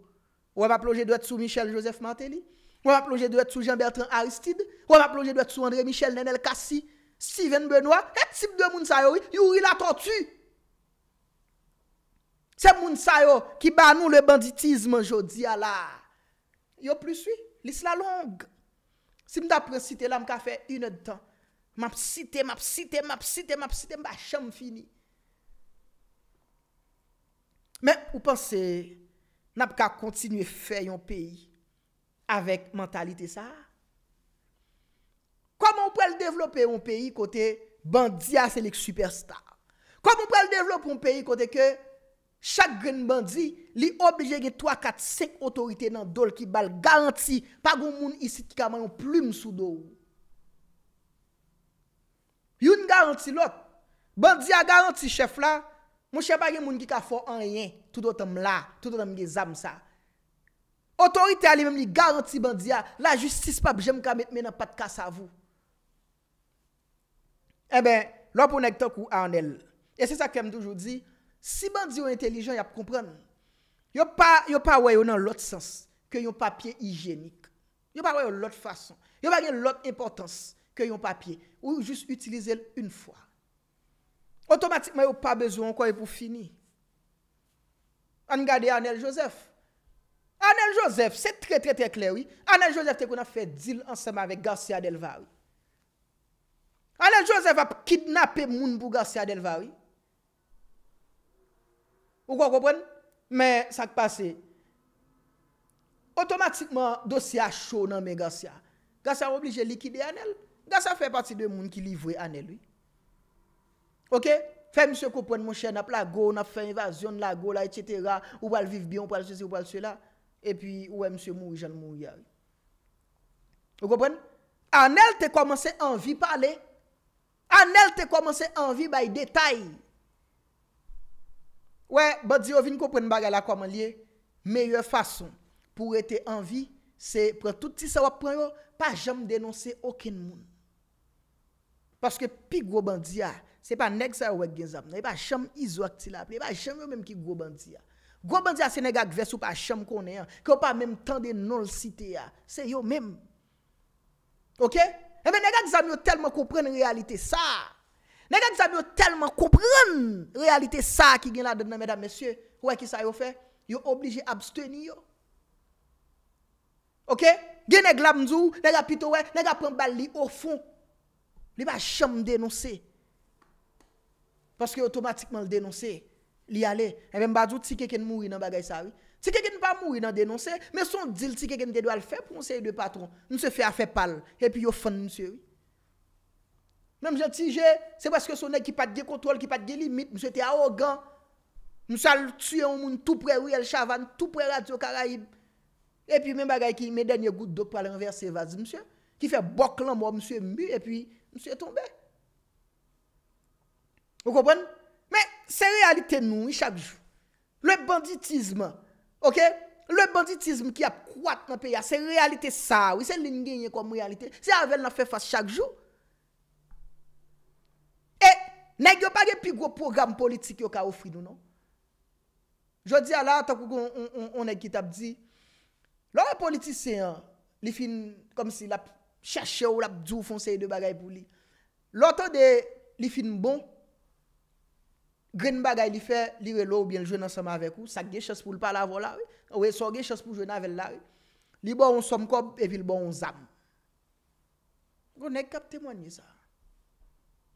Ou ap plonje dwe tsu Michel Joseph Martelly. Ou ap plonje dwe tsu Jean-Bertrand Aristide. Ou ap plonje dwe tsu André Michel Nenel Cassi. Steven Benoit. Et si mdwe moun sayo yi, yu ri la totu. Se moun sayo ki ba nou le banditisme jodi ala. Yo pliswi, lis la long. Si mda prensite la mka fe yun ed tan. Map site, map site, map site, map site, mba chanm fini. Men ou panse nap ka kontinu fè yon peyi avèk mentalite sa? Koman ou pou el devlopè yon peyi kote bandiya se lek superstar? Koman ou pou el devlopè yon peyi kote ke chak gen bandi li objege 3, 4, 5 otorite nan dol ki bal garanti pa goun moun isit ki kama yon plume sou do? Yon garanti lot, bandiya garanti chef la Mwen chè pa gen moun ki ka fò an yen, toutotan m la, toutotan m gen zam sa. Otorite alè mèm li garanti bandi ya, la justice pa bjèm ka mè nan pat kas avou. E eh ben, lò pou nèk to kou an el. E se sa kem doujou di, si bandi yo intelijan, ya pou komprèn. Yo pa wè yo nan lot sens, ke yon papye yijenik. Yo pa wè yo lot fason. Yo pa gen lot importans, ke yon papye, ou jous utilize l un fwa. Otomatikman yon pa bezoun kwa yon e pou fini. Angade Anel Joseph. Anel Joseph, se tre tre tre kler wii. Anel Joseph te kou na fe dil ansama ve Garcia Del Valle. Anel Joseph a kidnape moun pou Garcia Del Valle. Ou kwa kopwen? Me sak pase. Otomatikman dosya show nan me Garcia. Garcia woblije likide Anel. Garcia fe pati de moun ki livwe Anel wii. Ok? Fè msè kou pren moun chè nap la go, nap fè invasyon la go la, etc. Ou wal viv byon, ou wal sè si, ou wal sè la. E pi, ou wè msè moun jan moun yal. Ou kou pren? An el te koumanse an vi pale. An el te koumanse an vi bay detay. Ouè, badi yo vin kou pren baga la kouman liye. Mèye fason pou rete an vi, se pre touti sa wap pren yo, pa jam denonse okin moun. Paske pi gro bandi ya, ah, Se pa neg sa yo wek gen zap nan, e pa chanm izwak ti la ap, e pa chanm yo menm ki gwo bandiya. Gwo bandiya se neg ak ves ou pa chanm konen, ki yo pa menm tan de non siti ya. Se yo menm. Ok? E men neg ak zanm yo telman koupren realite sa. Neg ak zanm yo telman koupren realite sa ki gen la den nan mèdam mesye. Ouwe ki sa yo fe? Yo oblije absteni yo. Ok? Gen neg lamzou, neg apito wek, neg apen bali o fon. Li pa chanm denonsi. Lorske otomatikman l denonse, li ale, e eh men badjou ti keken moui nan bagay sa vi. Ti keken pa moui nan denonse, men son di l ti keken de do al fe pronsey de patron. Mse fe a fe pal, e pi yo fon mse vi. Men mse ti je, se baske son ek ki pat ge kontrol, ki pat ge limit, mse te arrogant. Mse al tue yon moun tou pre wiyel chavan, tou pre radyo karaib. E pi men bagay ki me denye gout do pral renverse vazi mse. Ki fe bok lan mwa mse mu, e pi mse tombek. Mwen kompon? Men, se realite nou yi chak jou. Le banditisme, ok? Le banditisme ki ap kouat nan pe ya, se realite sa wè, se lingè nye kom realite. Se avèl nan fè fà chak jou. E, negyo bagè pi gwo program politik yo ka ofri nou, non? Jodi ala, tak wè kou on ekit ap di, lòre politik se yon, li fin kom si lap chache ou lap djou fon se yon de bagay pou li. Lò to de li fin bon, Gren bagay li fe, li we lo ou bien ljou nan seman avek ou, sa gye chas pou l pa la vola ou, ou e so gye chas pou l jou nan vel la bon ou, li bo yon som kob e vil bo yon zam. Gwonek kap temwanyi sa.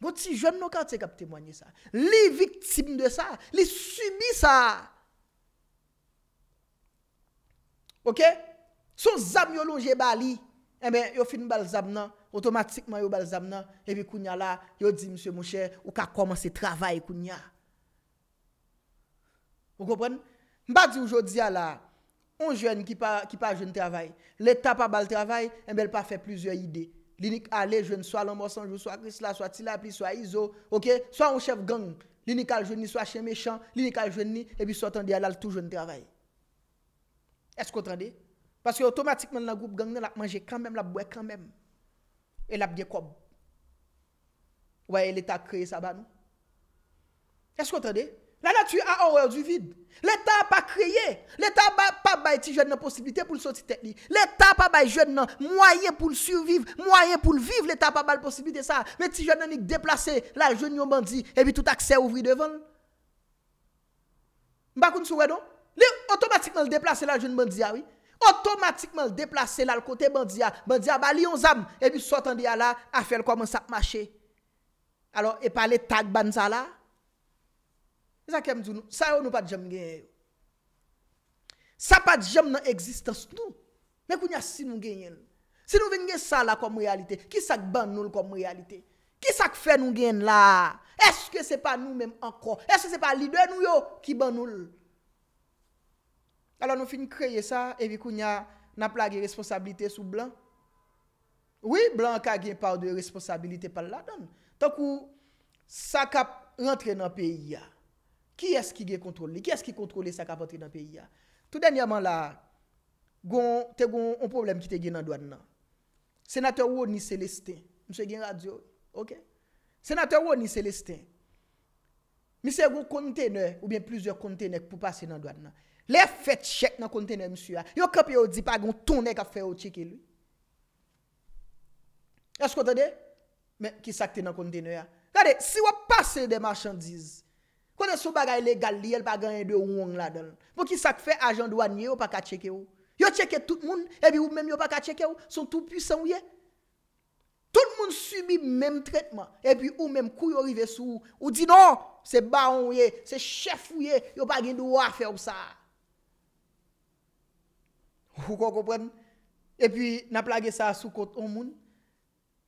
Gwote si joun nou ka te kap temwanyi sa. Li viktim de sa, li subi sa. Ok? Son zam yon lo je bali, eme eh yo fin bal zam nan, otomatikman yo bal zam nan, evi kounya la, yo di msè mouche, ou ka komanse travay kounya. Vous comprenez Je ne dis aujourd'hui la un jeune qui pas qui pas jeune travail, l'État pas bal travail, et eh ben pas fait plusieurs idées. L'unique aller jeune soit l'ambassade, soit Chris là, soit tilapi, soit Iso, OK, soit un chef gang, l'unique al jeune soit chez méchant, l'unique al jeune et puis soit tendre là tout jeune travail. Est-ce que vous Parce que automatiquement dans le groupe gang là mange quand même, la boit quand même. Et la bien comme. Ouais, l'État créé ça ba Est-ce qu'on vous La la tu a orè du vide. Le ta pa kreye. Le ta pa bay ti jèd nan posibite pou l'soti tek li. Le ta pa bay jèd nan mwaye pou l'survive. Mwaye pou l'vive. Le ta pa bay l'posibite sa. Me ti jèd nan ni kdeplase la jèd yon bandi. Ebi tout akse ouvri devan. Ba koun sou wè don? Le otomatikman l deplace la jèd bandi ya. Otomatikman l deplace la l kote bandi ya. Bandi ya ba li yon zam. Ebi sotan diya la a fèl koman sa p'mache. Alors e pa le tag bandi ya la. Zakem djou nou, sa yo nou pat jem genye yo. Sa pat jem nan egzistans nou. Men kou nya si nou genye. Si nou ven genye sa la kom realite, ki sak ban nou kom realite? Ki sak fe nou genye la? Eske se pa nou menm ankon? Eske se pa lidwe nou yo ki ban nou? Alo nou fin kreye sa, evi kou nya napla ge responsabilite sou blan? Oui, blan ka genye pa ou de responsabilite pal la don. Ta kou sa kap rentre nan peyi ya. Ki eski ge kontrole? Ki eski kontrole sa kapote nan peyi ya? Tout den yaman la, te goun un problem ki te gen nan doan nan. Senateur wou ni selestin. Mse gen radio, ok? Senateur wou ni selestin. Mse goun kontene, ou bien plizor kontene pou pase nan doan nan. Le fet chek nan kontene msye ya. Yo kapye ou di pa goun tonen ka fe ou chek el. Asko tade? Men, ki sakte nan kontene ya. Gade, si wapase de marchandiz... Kone sou bagay le gal li el bagay en de ou wong la del. Mwen ki sak fe ajan do anye ou pa ka cheke ou. Yo cheke tout moun, e pi ou men yo pa ka cheke ou, son tout pwisan ou ye. Tout moun subi menm tretman, e pi ou menm kou yo rive sou. Ou di nan, se baon ou ye, se chef ou ye, yo pa gen do afe ou sa. Ou kon kompren? E pi na plage sa sou kot ou moun.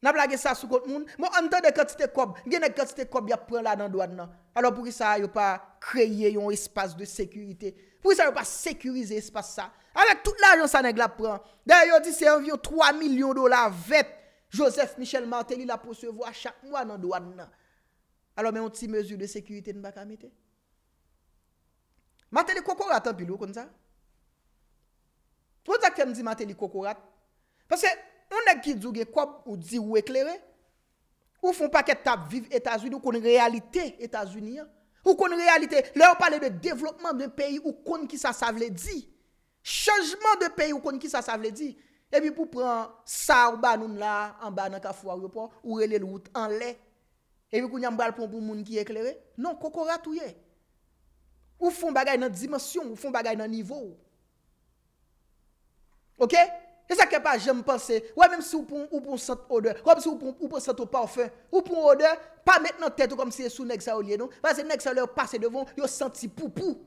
Na plage sa sou kote moun. Mwen anten de katite kob. Gen de katite kob ya pren la nan doan nan. Alo pou ki sa yo pa kreye yon espase de sekurite. Pou ki sa yo pa sekurize espase sa. Ale tout la jonsan neg la pren. Den yo di servyon 3 milyon dolar vep. Joseph Michel Martelly la posevo a chak mwa nan doan nan. Alo men yon ti mezu de sekurite nan baka mite. Martelly koko ratan pilou kon za? Kon za kem di Martelly koko rat? Paske... Unèk ki djouge kop ou di ou eklerè? Ou fon pa ket tap viv Etaswini ou konen realite Etaswini? Ou konen realite? Le ou pale de devlopman de peyi ou konen ki sa savle di? Chajman de peyi ou konen ki sa savle di? Ebi pou pran sa ou banoun la, an banan ka fwa ou yo pou, non, ou rele lout an le? Ebi pou nyam balpon pou moun ki eklerè? Non, koko ratou ye. Ou fon bagay nan dimensyon, ou fon bagay nan nivou? Ok? Ok? E sa kepa jèm panse, wè mèm si ou pou ou pou sent odeur, wèm si ou pou ou pou sent ou parfum, ou pou odeur, pa mèk nan tèt ou kom se sou neg sa ou liye nou, wè se neg sa ou liye ou pase devon, yo senti poupou.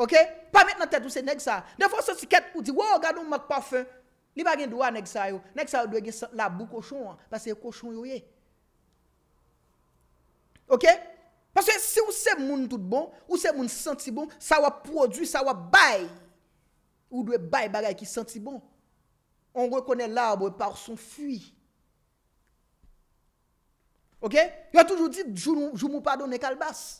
Ok? Pa mèk nan tèt ou se neg sa, defon senti ket ou di, wè ou gado mèk parfum, li bagen dwa neg sa ou, neg sa ou dwege la bou kochon, wè se yo kochon yo ye. Ok? Ok? Paswe se ou se moun tout bon, ou se moun senti bon, sa wap produ, sa wap baye. Ou dwe bay bagay ki santi bon. On rekone labwe par son fwi. Ok? Yo toujou di, Jou mou pa do ne kalbasse.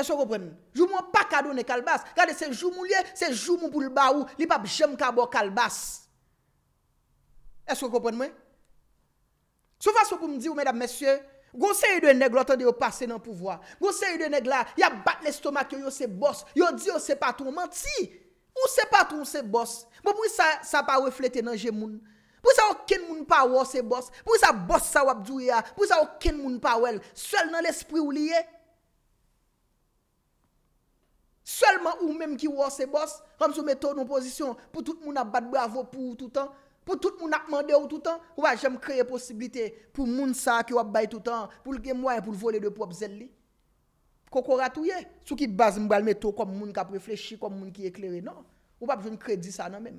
Esko kompren mwen? Jou mou pa ka do ne kalbasse. Kade se jou mou liye, Se jou mou pou l'ba ou, Li pa bjem ka bo kalbasse. Esko kompren mwen? Sou fasyo pou m di ou mèdap mèsyè, Gonsè yon de neg la, Tande yo pase nan pouvoi. Gonsè yon de neg la, Ya bat l'estomak yo, Yo se bosse. Yo di yo se patou. Manti! Ou se pat ou se bos, bo pou y sa sa pa weflete nan jemoun. Pou y sa ou ken moun pa wos se bos, pou y sa bos sa wap djouya, pou y sa ou ken moun pa wel, sel nan l'espri ou liye. Selman ou menm ki wos se bos, ram sou meto nou pozisyon, pou tout moun ap bat bravo pou ou tout an, pou tout moun ap mande ou tout an, wajem kreye posibite, pou moun sa ki wap bay tout an, pou l'gemwa e pou l'vole de po ap zel li. Koko ratouye, sou ki baz mbal meto kom moun ka preflechi, kom moun ki ekleri, non. Ou pa pjoun kredi sa nan men.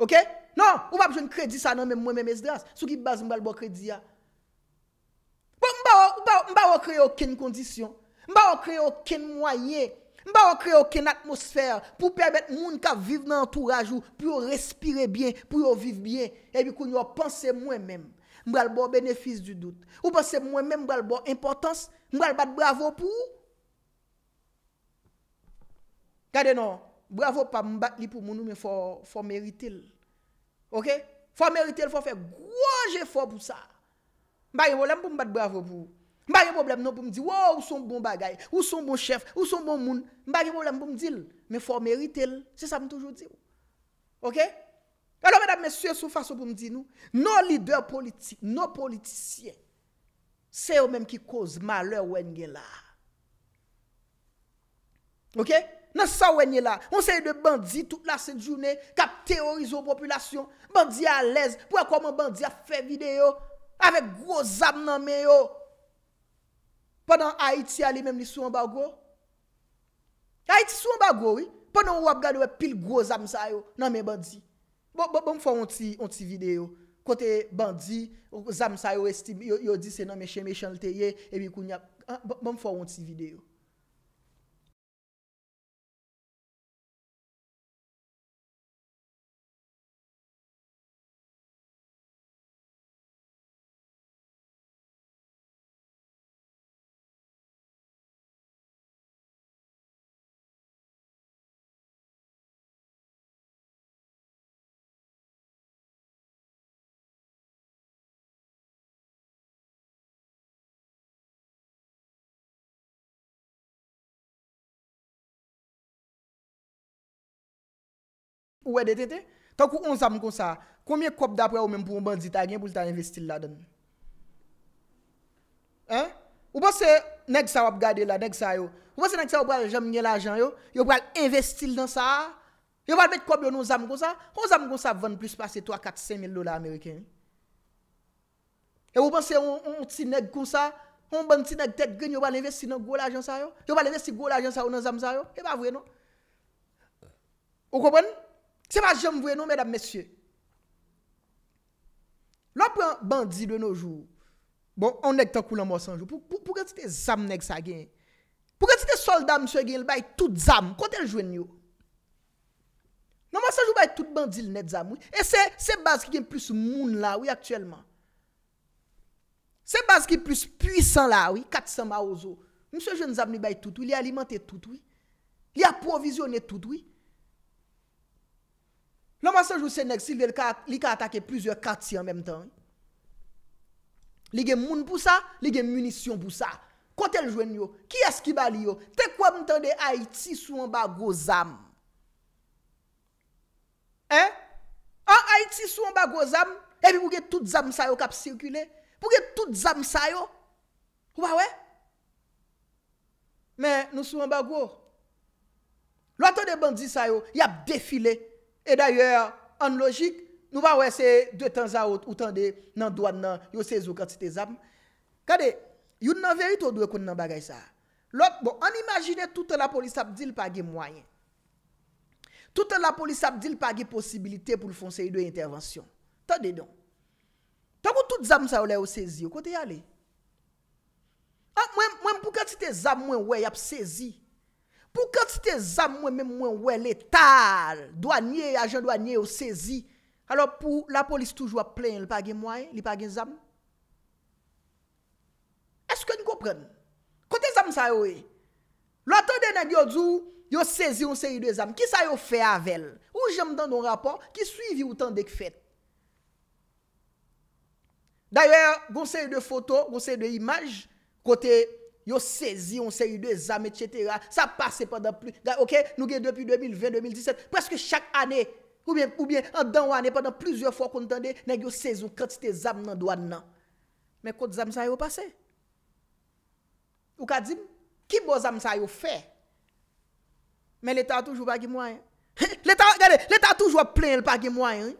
Ok? Non, ou pa pjoun kredi sa nan men, mwen men mes dras. Sou ki baz mbal bo kredi ya. Mba o kre oken kondisyon, mba o kre oken mwaye, mba o kre oken atmosfer, pou permette moun ka vive nan entourage ou, pou yo respire bien, pou yo vive bien. Ebi kou nou a panse mwen men, mbal bo benefis du dout. Ou panse mwen men, mbal bo importansi, Mbwa l bat bravo pou ou? Kade nou, bravo pa mbat li pou moun ou me fò merite l. Ok? Fò merite l fò fè. Gwo jè fò pou sa. Mbwa gen wolem pou mbat bravo pou ou? Mbwa gen wolem nou pou mdi wò ou son bon bagay? Ou son bon chef? Ou son bon moun? Mbwa gen wolem pou mdi l? Me fò merite l. Se sa m toujou di ou. Ok? Gwè lou mwen ap mè sye sou fò sou pou mdi nou? Non lider politik, non politisyen. Se yo menm ki koz ma lè wèn gen la. Ok? Nan sa wèn gen la, moun se yo de bandi tout la se jounè, kap teorizo population, bandi a lez, pou a e koman bandi a fe videyo, avek groz am nan men yo. Ponan Haiti a li menm li sou an bago. Haiti sou an bago, ponan wap gadewe pil groz am sa yo, nan men bandi. Bon, bon, bon, fon onti, onti videyo. Kote bandi, zam sa yo esti, yo di se nan me cheme chanlte ye, ebi kou nyap. Ah, bon fwa wonsi videyo. wè de te te, tan kou on zam kon sa, koumyè kop da pou yon men pou yon bandi ta gen, pou yon ta investil la den. Hein? Ou pan se, neg sa wap gade la, neg sa yo, ou pan se neg sa wap bral jem nye l'ajan yo, yon bral investil dan sa, yon bral bet kop yon on zam kon sa, on zam kon sa ven plus pas se 3, 4, 5 mil do la Ameriken. E ou pan se, yon ti neg kon sa, yon bandi ti neg te gen, yon bral investi nan go l'ajan sa yo, yon bral investi go l'ajan sa yo nan zam sa yo, e pa vwè non. Ou kon ben, Se bas jenm vwe nou, mèdap mèsyè. Lò pou yon bandi de nou jou, bon, anèk tan kou lò mò sanjou, pou kè ti te zam nèk sa gen, pou kè ti te solda msè gen, lè bay tout zam, kòtè lè jwen nyo. Nan mò sanjou bay tout bandi lè net zam, wè. E se, se bas ki gen plus moun la, wè, aktyèlman. Se bas ki plus pwisan la, wè, kat sam a ozo. Msè jenm zam ni bay tout wè, lè alimentè tout wè, lè aprovizyonè tout wè, Non mwen se jou sè nèk si li ka atake plusieurs katsi an mèm tan. Li gen moun pou sa, li gen munisyon pou sa. Kote ljwen yo, ki eski bali yo, te kwa mwen tan de Haiti sou an ba go zam. An? An Haiti sou an ba go zam, epi pou gen tout zam sayo kap sirkile. Pou gen tout zam sayo. Wawè? Mè, nou sou an ba go. Lwa tan de bandi sayo, ya defile. E d'ayor, an logik, nou va wesey dwe tanza out ou tan de nan doan nan yo sezou katite zam. Kade, yon nan verito dwe kon nan bagay sa. Lop, bon, an imagine toutan la polis ap dil pa ge mwayen. Toutan la polis ap dil pa ge posibilite pou l'fonse yon dwe intervensyon. Tande don. Tango toutan zam sa wole yo ah, sezi, yo kote yale. Mwen pou katite zam mwen woy ap sezi. pou kante se te zam mwen mwen mwen wè létal, douanye, ajan douanye, ou sezi, alò pou la polis toujwa plen, li pagin mwen, li pagin zam, eske ni kopren? Kote zam sa yo e? Lò tan dene yo zou, yo sezi ou sezi de zam, ki sa yo fè avel? Ou jèm dan don rapor, ki suivi ou tan dek fèt? D'ayèr, gonsen de foto, gonsen de imaj, kote... Yo sezi, on se yu de zame, etc. Sa pase pandan pli. Ok, nou gen depi 2020, 2017, preske chak ane, ou bien an dan wane, pandan plizye fwa kon tende, neg yo sezi, konti te zame nan doan nan. Men konti zame sa yo pase? Ou ka di, ki bo zame sa yo fe? Men le tan toujou bagi mwanyan. Le tan, gade, le tan toujou ap plen le bagi mwanyan.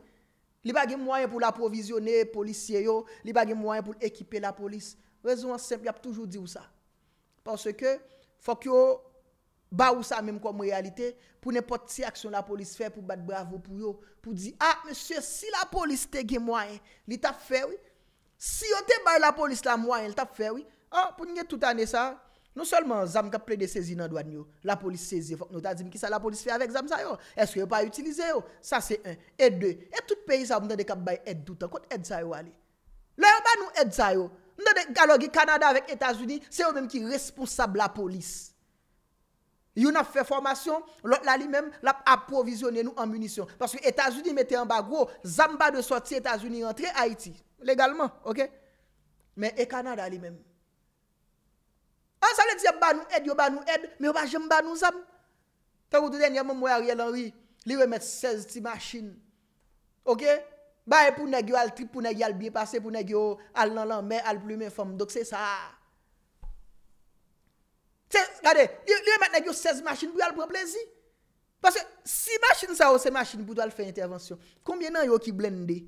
Li bagi mwanyan pou la provisione, polisye yo, li bagi mwanyan pou ekipe la polis. Rezonan sep, yap toujou di ou sa. Pansè ke fòk yo ba ou sa mèm kòm realite pou ne pot ti aksyon la polis fè pou bat bravo pou yo. Pou di, a, mè sè, si la polis tege mwen, li tap fè wè. Si yo te bay la polis la mwen, li tap fè wè. A, ah, pou nye tout anè sa, nou solman zam kap pre de sezi nan doan yo. La polis sezi, fòk nou ta di mi ki sa la polis fè avèk zam sa yo. E sè yo pa yu itilize yo? Sa se un, e de, e tout peyi sa mwen de kap bay et doutan, kòt et zay yo alè. Le yo ba nou et zay yo. Nou de galogi Kanada vek Etasuni, se ou men ki responsable la polis. You nap fe formasyon, lot la li men, lap aprovizyonen nou an munisyon. Paske Etasuni mette an bagwo, zan ba de soti Etasuni rentre Haiti, legalman, ok? Men e Kanada li men. An ah, sa le diye ba nou ed, yo ba nou ed, me yo ba jem ba nou zan. Tan wote den, yaman mwa a riyel anwi, li we met 16 ti machin, ok? Ok? Baye pou neg yo al trip pou neg yal biye pase pou neg yo al nan lan men al plume fom dok se sa. Se gade, li yo men neg yo 16 masjine pou yal pou aplezi. Pase si masjine sa ou se masjine pou yal fè intervansyon, koumye nan yo ki blende?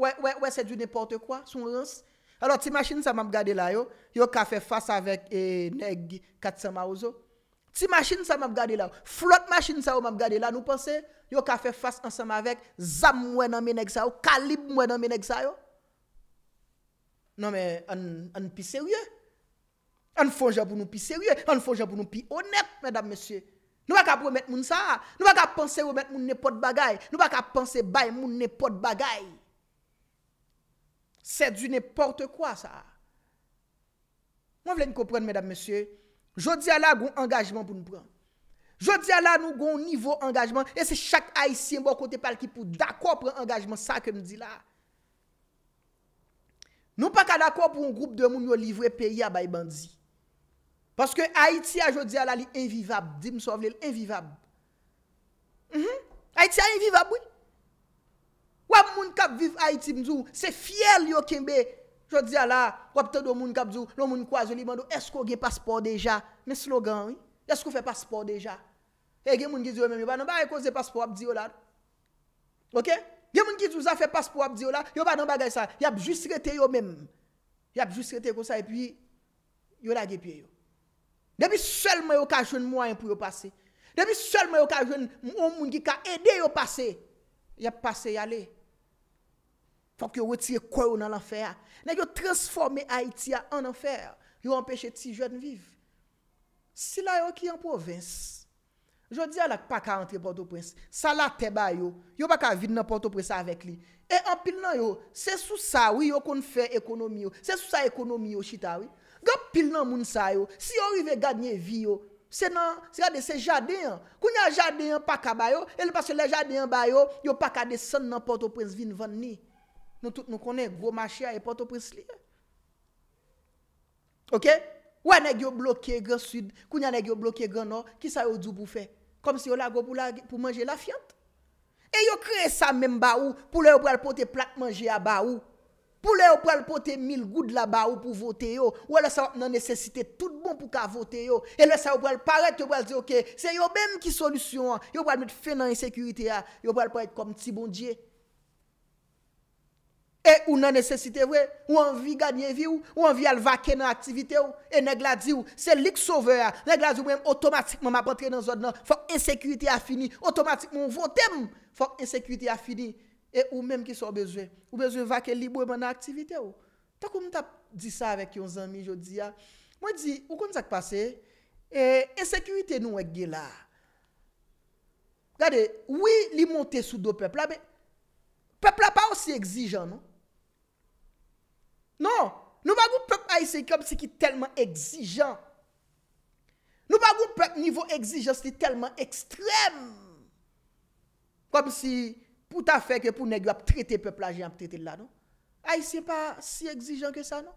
Ouè ouè ouè se di ou nipote kwa? Son rins? Alot si masjine sa m ap gade la yo, yo ka fè fase avèk e, neg 400 ma ouzo. Ti machin sa m ap gade la, flot machin sa ou m ap gade la, nou pense, yo ka fe fas ansam avek, zam mwen anmenek sa ou, kalib mwen anmenek sa ou. Nan me, an pi serye, an fonja pou nou pi serye, an fonja pou nou pi onet, medan mesye. Nou baka pou ou met moun sa, nou baka pense ou met moun nepot bagay, nou baka pense bay moun nepot bagay. Se di nepot kwa sa. Nan vle n kopren, medan mesye, Jodi ala goun angajman pou nou pran. Jodi ala nou goun nivou angajman. E se chak Haitien bo kote pal ki pou d'akor pran angajman sa ke nou di la. Nou pa ka d'akor pou yon group de moun yon livwe peyi a bay bandzi. Paske Haiti a jodi ala li envivab. Dim sou avle li envivab. Mhm. Haiti a envivab oui. Wap moun kap viv Haiti mzou. Se fiel yon kembe. Se fiel yon kembe. Chou di ala, wapte do moun kabzou, loun moun kwazou li mandou, eskou gen paspor deja? Men slogan, eskou fe paspor deja? E gen moun gizou yo mèm, yo ba nan ba ekose paspor wap di yo la? Ok? Gen moun gizou za fe paspor wap di yo la, yo ba nan ba gay sa? Yabjou sirete yo mèm, yabjou sirete kon sa, epi yo la gepye yo. Depi selman yo kajoun moun pou yo pase, Depi selman yo kajoun moun moun ki ka ede yo pase, Yabjou pase yale, Fok yo weti e korou nan l'enfer. Nèk yo transforme Haiti an l'enfer. Yo empèche ti jwen viv. Sila yo ki an provense. Jodi a lak paka antre Port-au-Prince. Salate bayo. Non, yo paka vin nan Port-au-Prince avèk li. E an pil nan yo. Se sou sa wiyo kon fè ekonomi yo. Se sou sa ekonomi yo chita wiyo. Gan pil nan moun sa yo. Si yo wive ganyen vi yo. Se nan, se gade se jadeyan. Kou nyan jadeyan paka bayo. El pase le jadeyan bayo. Yo paka de san nan Port-au-Prince vin van ni. Nou konen gwo machi a e poto presli. Ok? Ou ane gyo bloke gwa sud, kou nye ane gyo bloke gwa nor, ki sa yo djou pou fe? Kom si yo la gwo pou manje la fiant. E yo kreye sa menm ba ou, bon pou le yo pral pote plak manje a ba ou. Pou le yo pral pote mil goud la ba ou pou vote yo. Ou ane sa yo nan nesesite tout bon pou ka vote yo. E le sa yo pral paret, yo pral di ok, se yo menm ki solusyon, yo pral met fenan yi sekurite ya, yo pral pral kom tsi bon diye. E ou nan nesesite we, ou anvi ganyen vi ou, ou anvi al vake nan aktivite ou, e negla di ou, se lik sove ya, negla di ou mwen, otomatikman mapantre nan zon nan, fok ensekwite a fini, otomatikman vote mwen, fok ensekwite a fini, e ou mwen ki sou bezwe, ou bezwe vake libo e man nan aktivite ou. Takou mwen ta di sa avek yon zanmi jodi ya, mwen di, ou kon sa kpase, ensekwite nou e gela. Gade, ou li monte sou do pepla, pepla pa ou si egzijan nou, Non, nou ba goun pep Aisyen kom si ki telman egzijan. Nou ba goun pep nivou egzijan si telman ekstrem. Kom si pou ta feke pou negwa ptrete pep la, jen ptrete la, non? Aisyen pa si egzijan ke sa, non?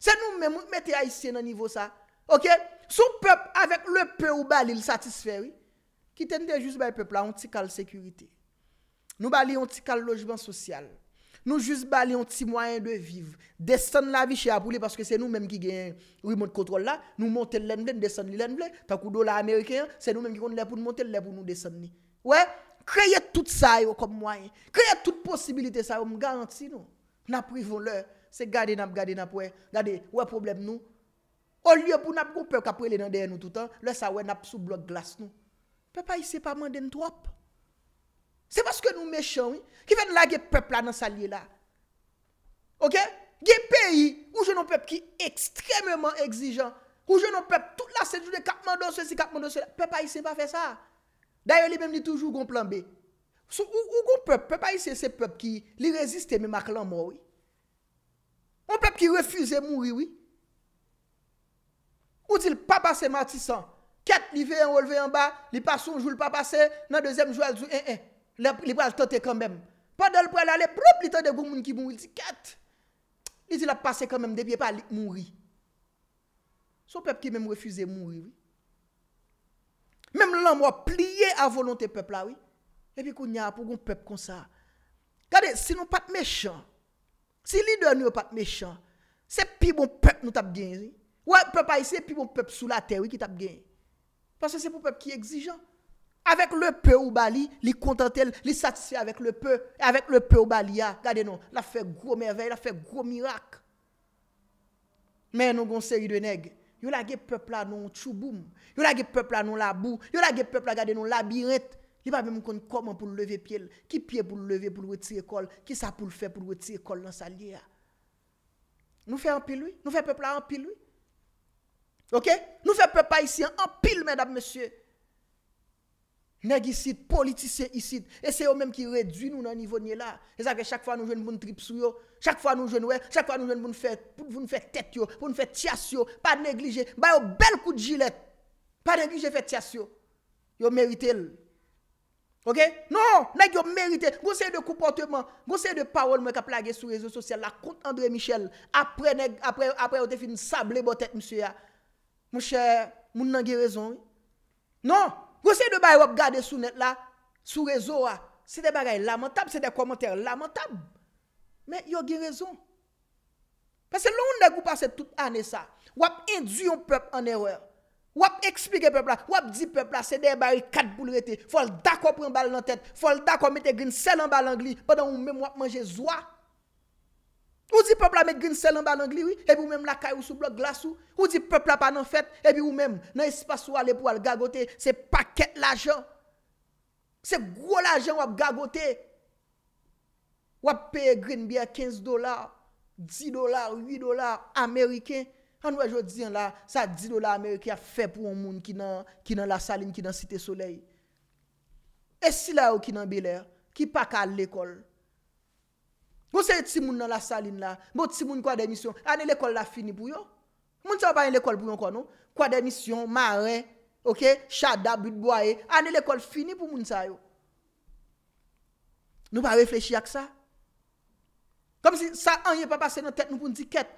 Se nou mè mout mette Aisyen nan nivou sa, ok? Sou pep avèk le pe ou bali l satisferi, ki ten de jous bè pep la, on ti kal sekurite. Nou bali on ti kal lojman sosyal. Nou juz bale yon ti mwayen de vive. Desen la vi che apou li, paske se nou menm ki gen remote kontrol la, nou monte lèn blè, desen lèn blè, takou do la Amerike, se nou menm ki kon lèp ou nou monte lèp ou nou desen lè. Ouè, kreye tout sa yo kom mwayen. Kreye tout posibilite sa yo, m garanti nou. Napri von lè, se gade nap, gade nap, ouè, gade, ouè problem nou. Ouè, lèp ou nap, ou pèk apre lè nan deyè nou toutan, lè sa wè nap sou blot glas nou. Pe pa yi se pa man den trop? Se baske nou mechon, ki ven la ge pep la nan salye la. Ok? Ge peyi, ou jenon pep ki ekstrememan egzijan. Ou jenon pep, tout la se jounen, kapman dosye si, kapman dosye la. Pepe a yi se pa fe sa. Daye, li mem ni toujou gon plan be. Sou, ou gon pep, pepe a yi se se pep ki li reziste me maklan moun. Ou pep ki refuze moun, oui, oui. Ou di l papase matisan. Ket li ve yon, ou le ve yon ba. Li pa sou, jou l papase. Nan dezem jou aljou, en, en. Li pou al tante kambem. Padal pou al ale, blop li tante goun moun ki moun. Li si kat. Li si bon bon la pase kambem, debye pali moun ri. Sou pep ki mèm refuze moun ri. Mèm lan mwa pliye avolonte pep la, oui. Depye koun nya, pou goun pep kon sa. Gade, si nou pat mechan, si li dè nou pat mechan, se pi bon pep nou tab gen, si. Ouè, pep a yise, pi bon pep sou la te, oui, ki tab gen. Pasè se pou pep ki exijan. Avèk lè pè ou bali, li kontantèl, li satisfè avèk lè pè ou bali ya. Ah. Gade nou, la fè gro merveil, la fè gro mirak. Mè nou gonsè y de neg, yon la gè pèpla nou chou boum, yon la gè pèpla nou labou, yon la gè pèpla gade nou labiret, li pa mè mou kon koman pou lèvè pèl, ki pèl pou lèvè pou lèvè ti ekol, ki sa pou lèvè pou lèvè ti ekol nan sa liya. Ah. Nou fè anpil wè, nou fè pèpla anpil wè. Ok, nou fè pèpla y si anpil mèdap mèsyè. Neg isit, politise isit. E se yo menm ki redwi nou nan nivou nye la. E zake chak fwa nou jen moun trip sou yo. Chak fwa nou jen wè. Chak fwa nou jen moun fè. Poun fè tèt yo. Poun fè tias yo. Pa neglije. Bayo bel kout jilet. Pa neglije fè tias yo. Yo merite l. Ok? Non! Neg yo merite. Gwosey de koupotement. Gwosey de pawol mwen ka plage sou rezo sosyal la. Kont Andre Michel. Apre neg. Apre apre apre yo te fin sable bo tèt msü ya. Mouche, moun nan ge rezon. Non! Gosey de bay wap gade sou net la, sou rezo wap, se de bagay lamentab, se de komentary lamentab, men yon gen rezon. Pese loun ne goupase tout ane sa, wap induyon pep an erwe, wap eksplike pep la, wap di pep la, se de bay kat boule rete, fol da kwa pren bal nan tet, fol da kwa mette grin selan balan gli, padan ou men wap manje zwa. Ou di pop la mek grin sel an ba nan gliri, epi ou menm la kay ou sou blok glasu, ou di pop la pa nan fet, epi ou menm nan espasyou ale pou al gagote, se paket l ajan. Se gwo l ajan wap gagote, wap peye grin biya 15 dolar, 10 dolar, 8 wi dolar, Ameriken. An waj waj diyan la, sa 10 dolar Ameriken a fe pou an moun ki nan la saline, ki nan site solei. E si la wak nan beler, ki pak a l ekol. Gon se yon ti moun nan la saline la, moun ti moun kwa demisyon, ane l'ekol la fini pou yon? Moun sa wap ane l'ekol pou yon kon nou? Kwa demisyon, marè, ok, chada, bitboaye, ane l'ekol fini pou moun sa yon? Nou pa reflechi ak sa? Kom si sa anye pa pase nan tet nou pou ndi ket,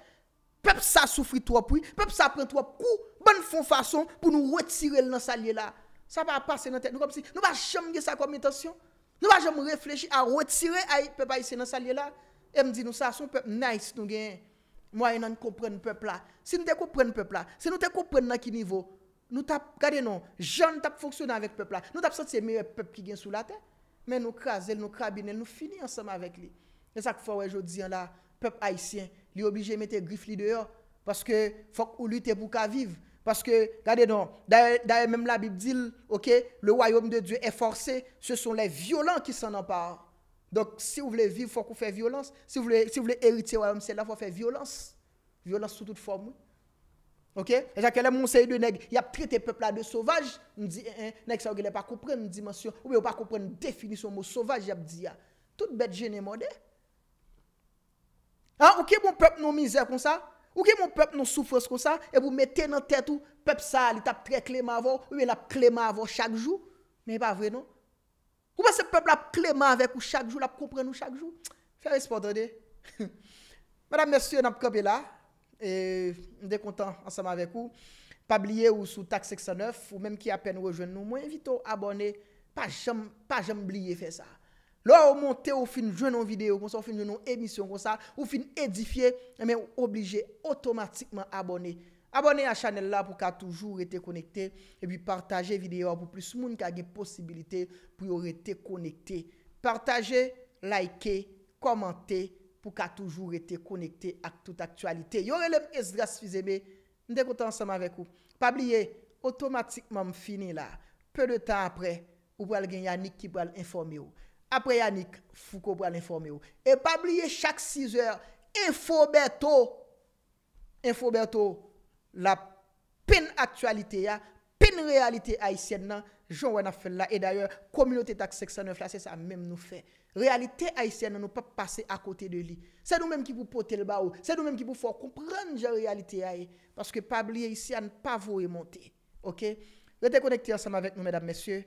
pep sa soufri tou apou, pep sa pren tou apou, ban foun fason pou nou wetire l nan saline la. Sa pa pase nan tet nou kom si, nou pa chemge sa komi tasyon? Nou va jom refleji a rotire a pep Aisyen nan salye la, e mdi nou sa son pep nice nou gen, mwa enan kompren pep la. Se nou te kompren pep la, se nou te kompren nan ki nivou, nou tap, kade nou, jan nou tap fonksyonan vek pep la, nou tap sot se mewe pep ki gen sou la ten, men nou kras, el nou krabine, el nou fini ansama vek li. Nè e sak fwa wej yo diyan la, pep Aisyen, li oblije mette grif li deyo, paske fok ou li te bouk aviv, Parce que, regardez donc, d'ailleurs même la Bible dit, ok, le royaume de Dieu est forcé, ce sont les violents qui s'en emparent. Donc, si vous voulez vivre, il faut qu'on fasse violence. Si vous voulez, hériter le royaume, c'est là, il faut faire violence. Violence sous toute forme. OK Et chaque un conseil de nègre, il a traité peuple là de sauvage, me dit hein, hein nèg ça pas comprendre dimension ou pas comprendre définition mot sauvage, il dit ah. Toute bête gênée modèle. Ah, OK mon peuple non misère comme ça. Ou ke moun pep nou soufres kon sa, e pou mette nan tet ou, pep sa li tap tre kleman avon, ou e lap kleman avon chak jou, men e pa vre non? Ou pa se pep lap kleman avek ou chak jou, lap kompren nou chak jou? Fè a respondre de. *laughs* Madame, mersi, an ap kope la, e de kontan ansama avek ou, pa blye ou sou tak 69, ou menm ki apen rejwen nou, mwen evito abone, pa jom blye fè sa. Lò ou montè ou fin jounon videyo kon sa, ou fin jounon emisyon kon sa, ou fin edifiè, yon e mè ou oblijè otomatikman abonè. Abonè a chanel la pou ka toujou rete konekte, e bi partajè videyo pou plus moun kage posibilite pou yon rete konekte. Partajè, like, komante pou ka toujou rete konekte ak tout aktualite. Yon relèm es dras fizebe, n dekotan sa ma rekou. Pabliye, otomatikman m finè la. Pe de tan apre, ou pwal genyanik ki pwal informe ou. apre yannik, fou ko pran informe ou. E pabliye chak 6 eur, info berto, info berto, la pen aktualite ya, pen realite aisyen nan, joun wè na fèl la, e d'ayor, komunote tak seksan nè flase, sa mèm nou fè. Realite aisyen nan nou pa pase akote de li. Se nou mèm ki pou pote l ba ou, se nou mèm ki pou fò kompran jan realite ya e, paske pabliye aisyen pa vò e monte. Ok? Vè te konekte ansam avèk nou mèdam mèsyè,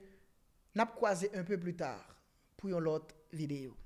nap kwaze un pè plu tar. pour une autre vidéo.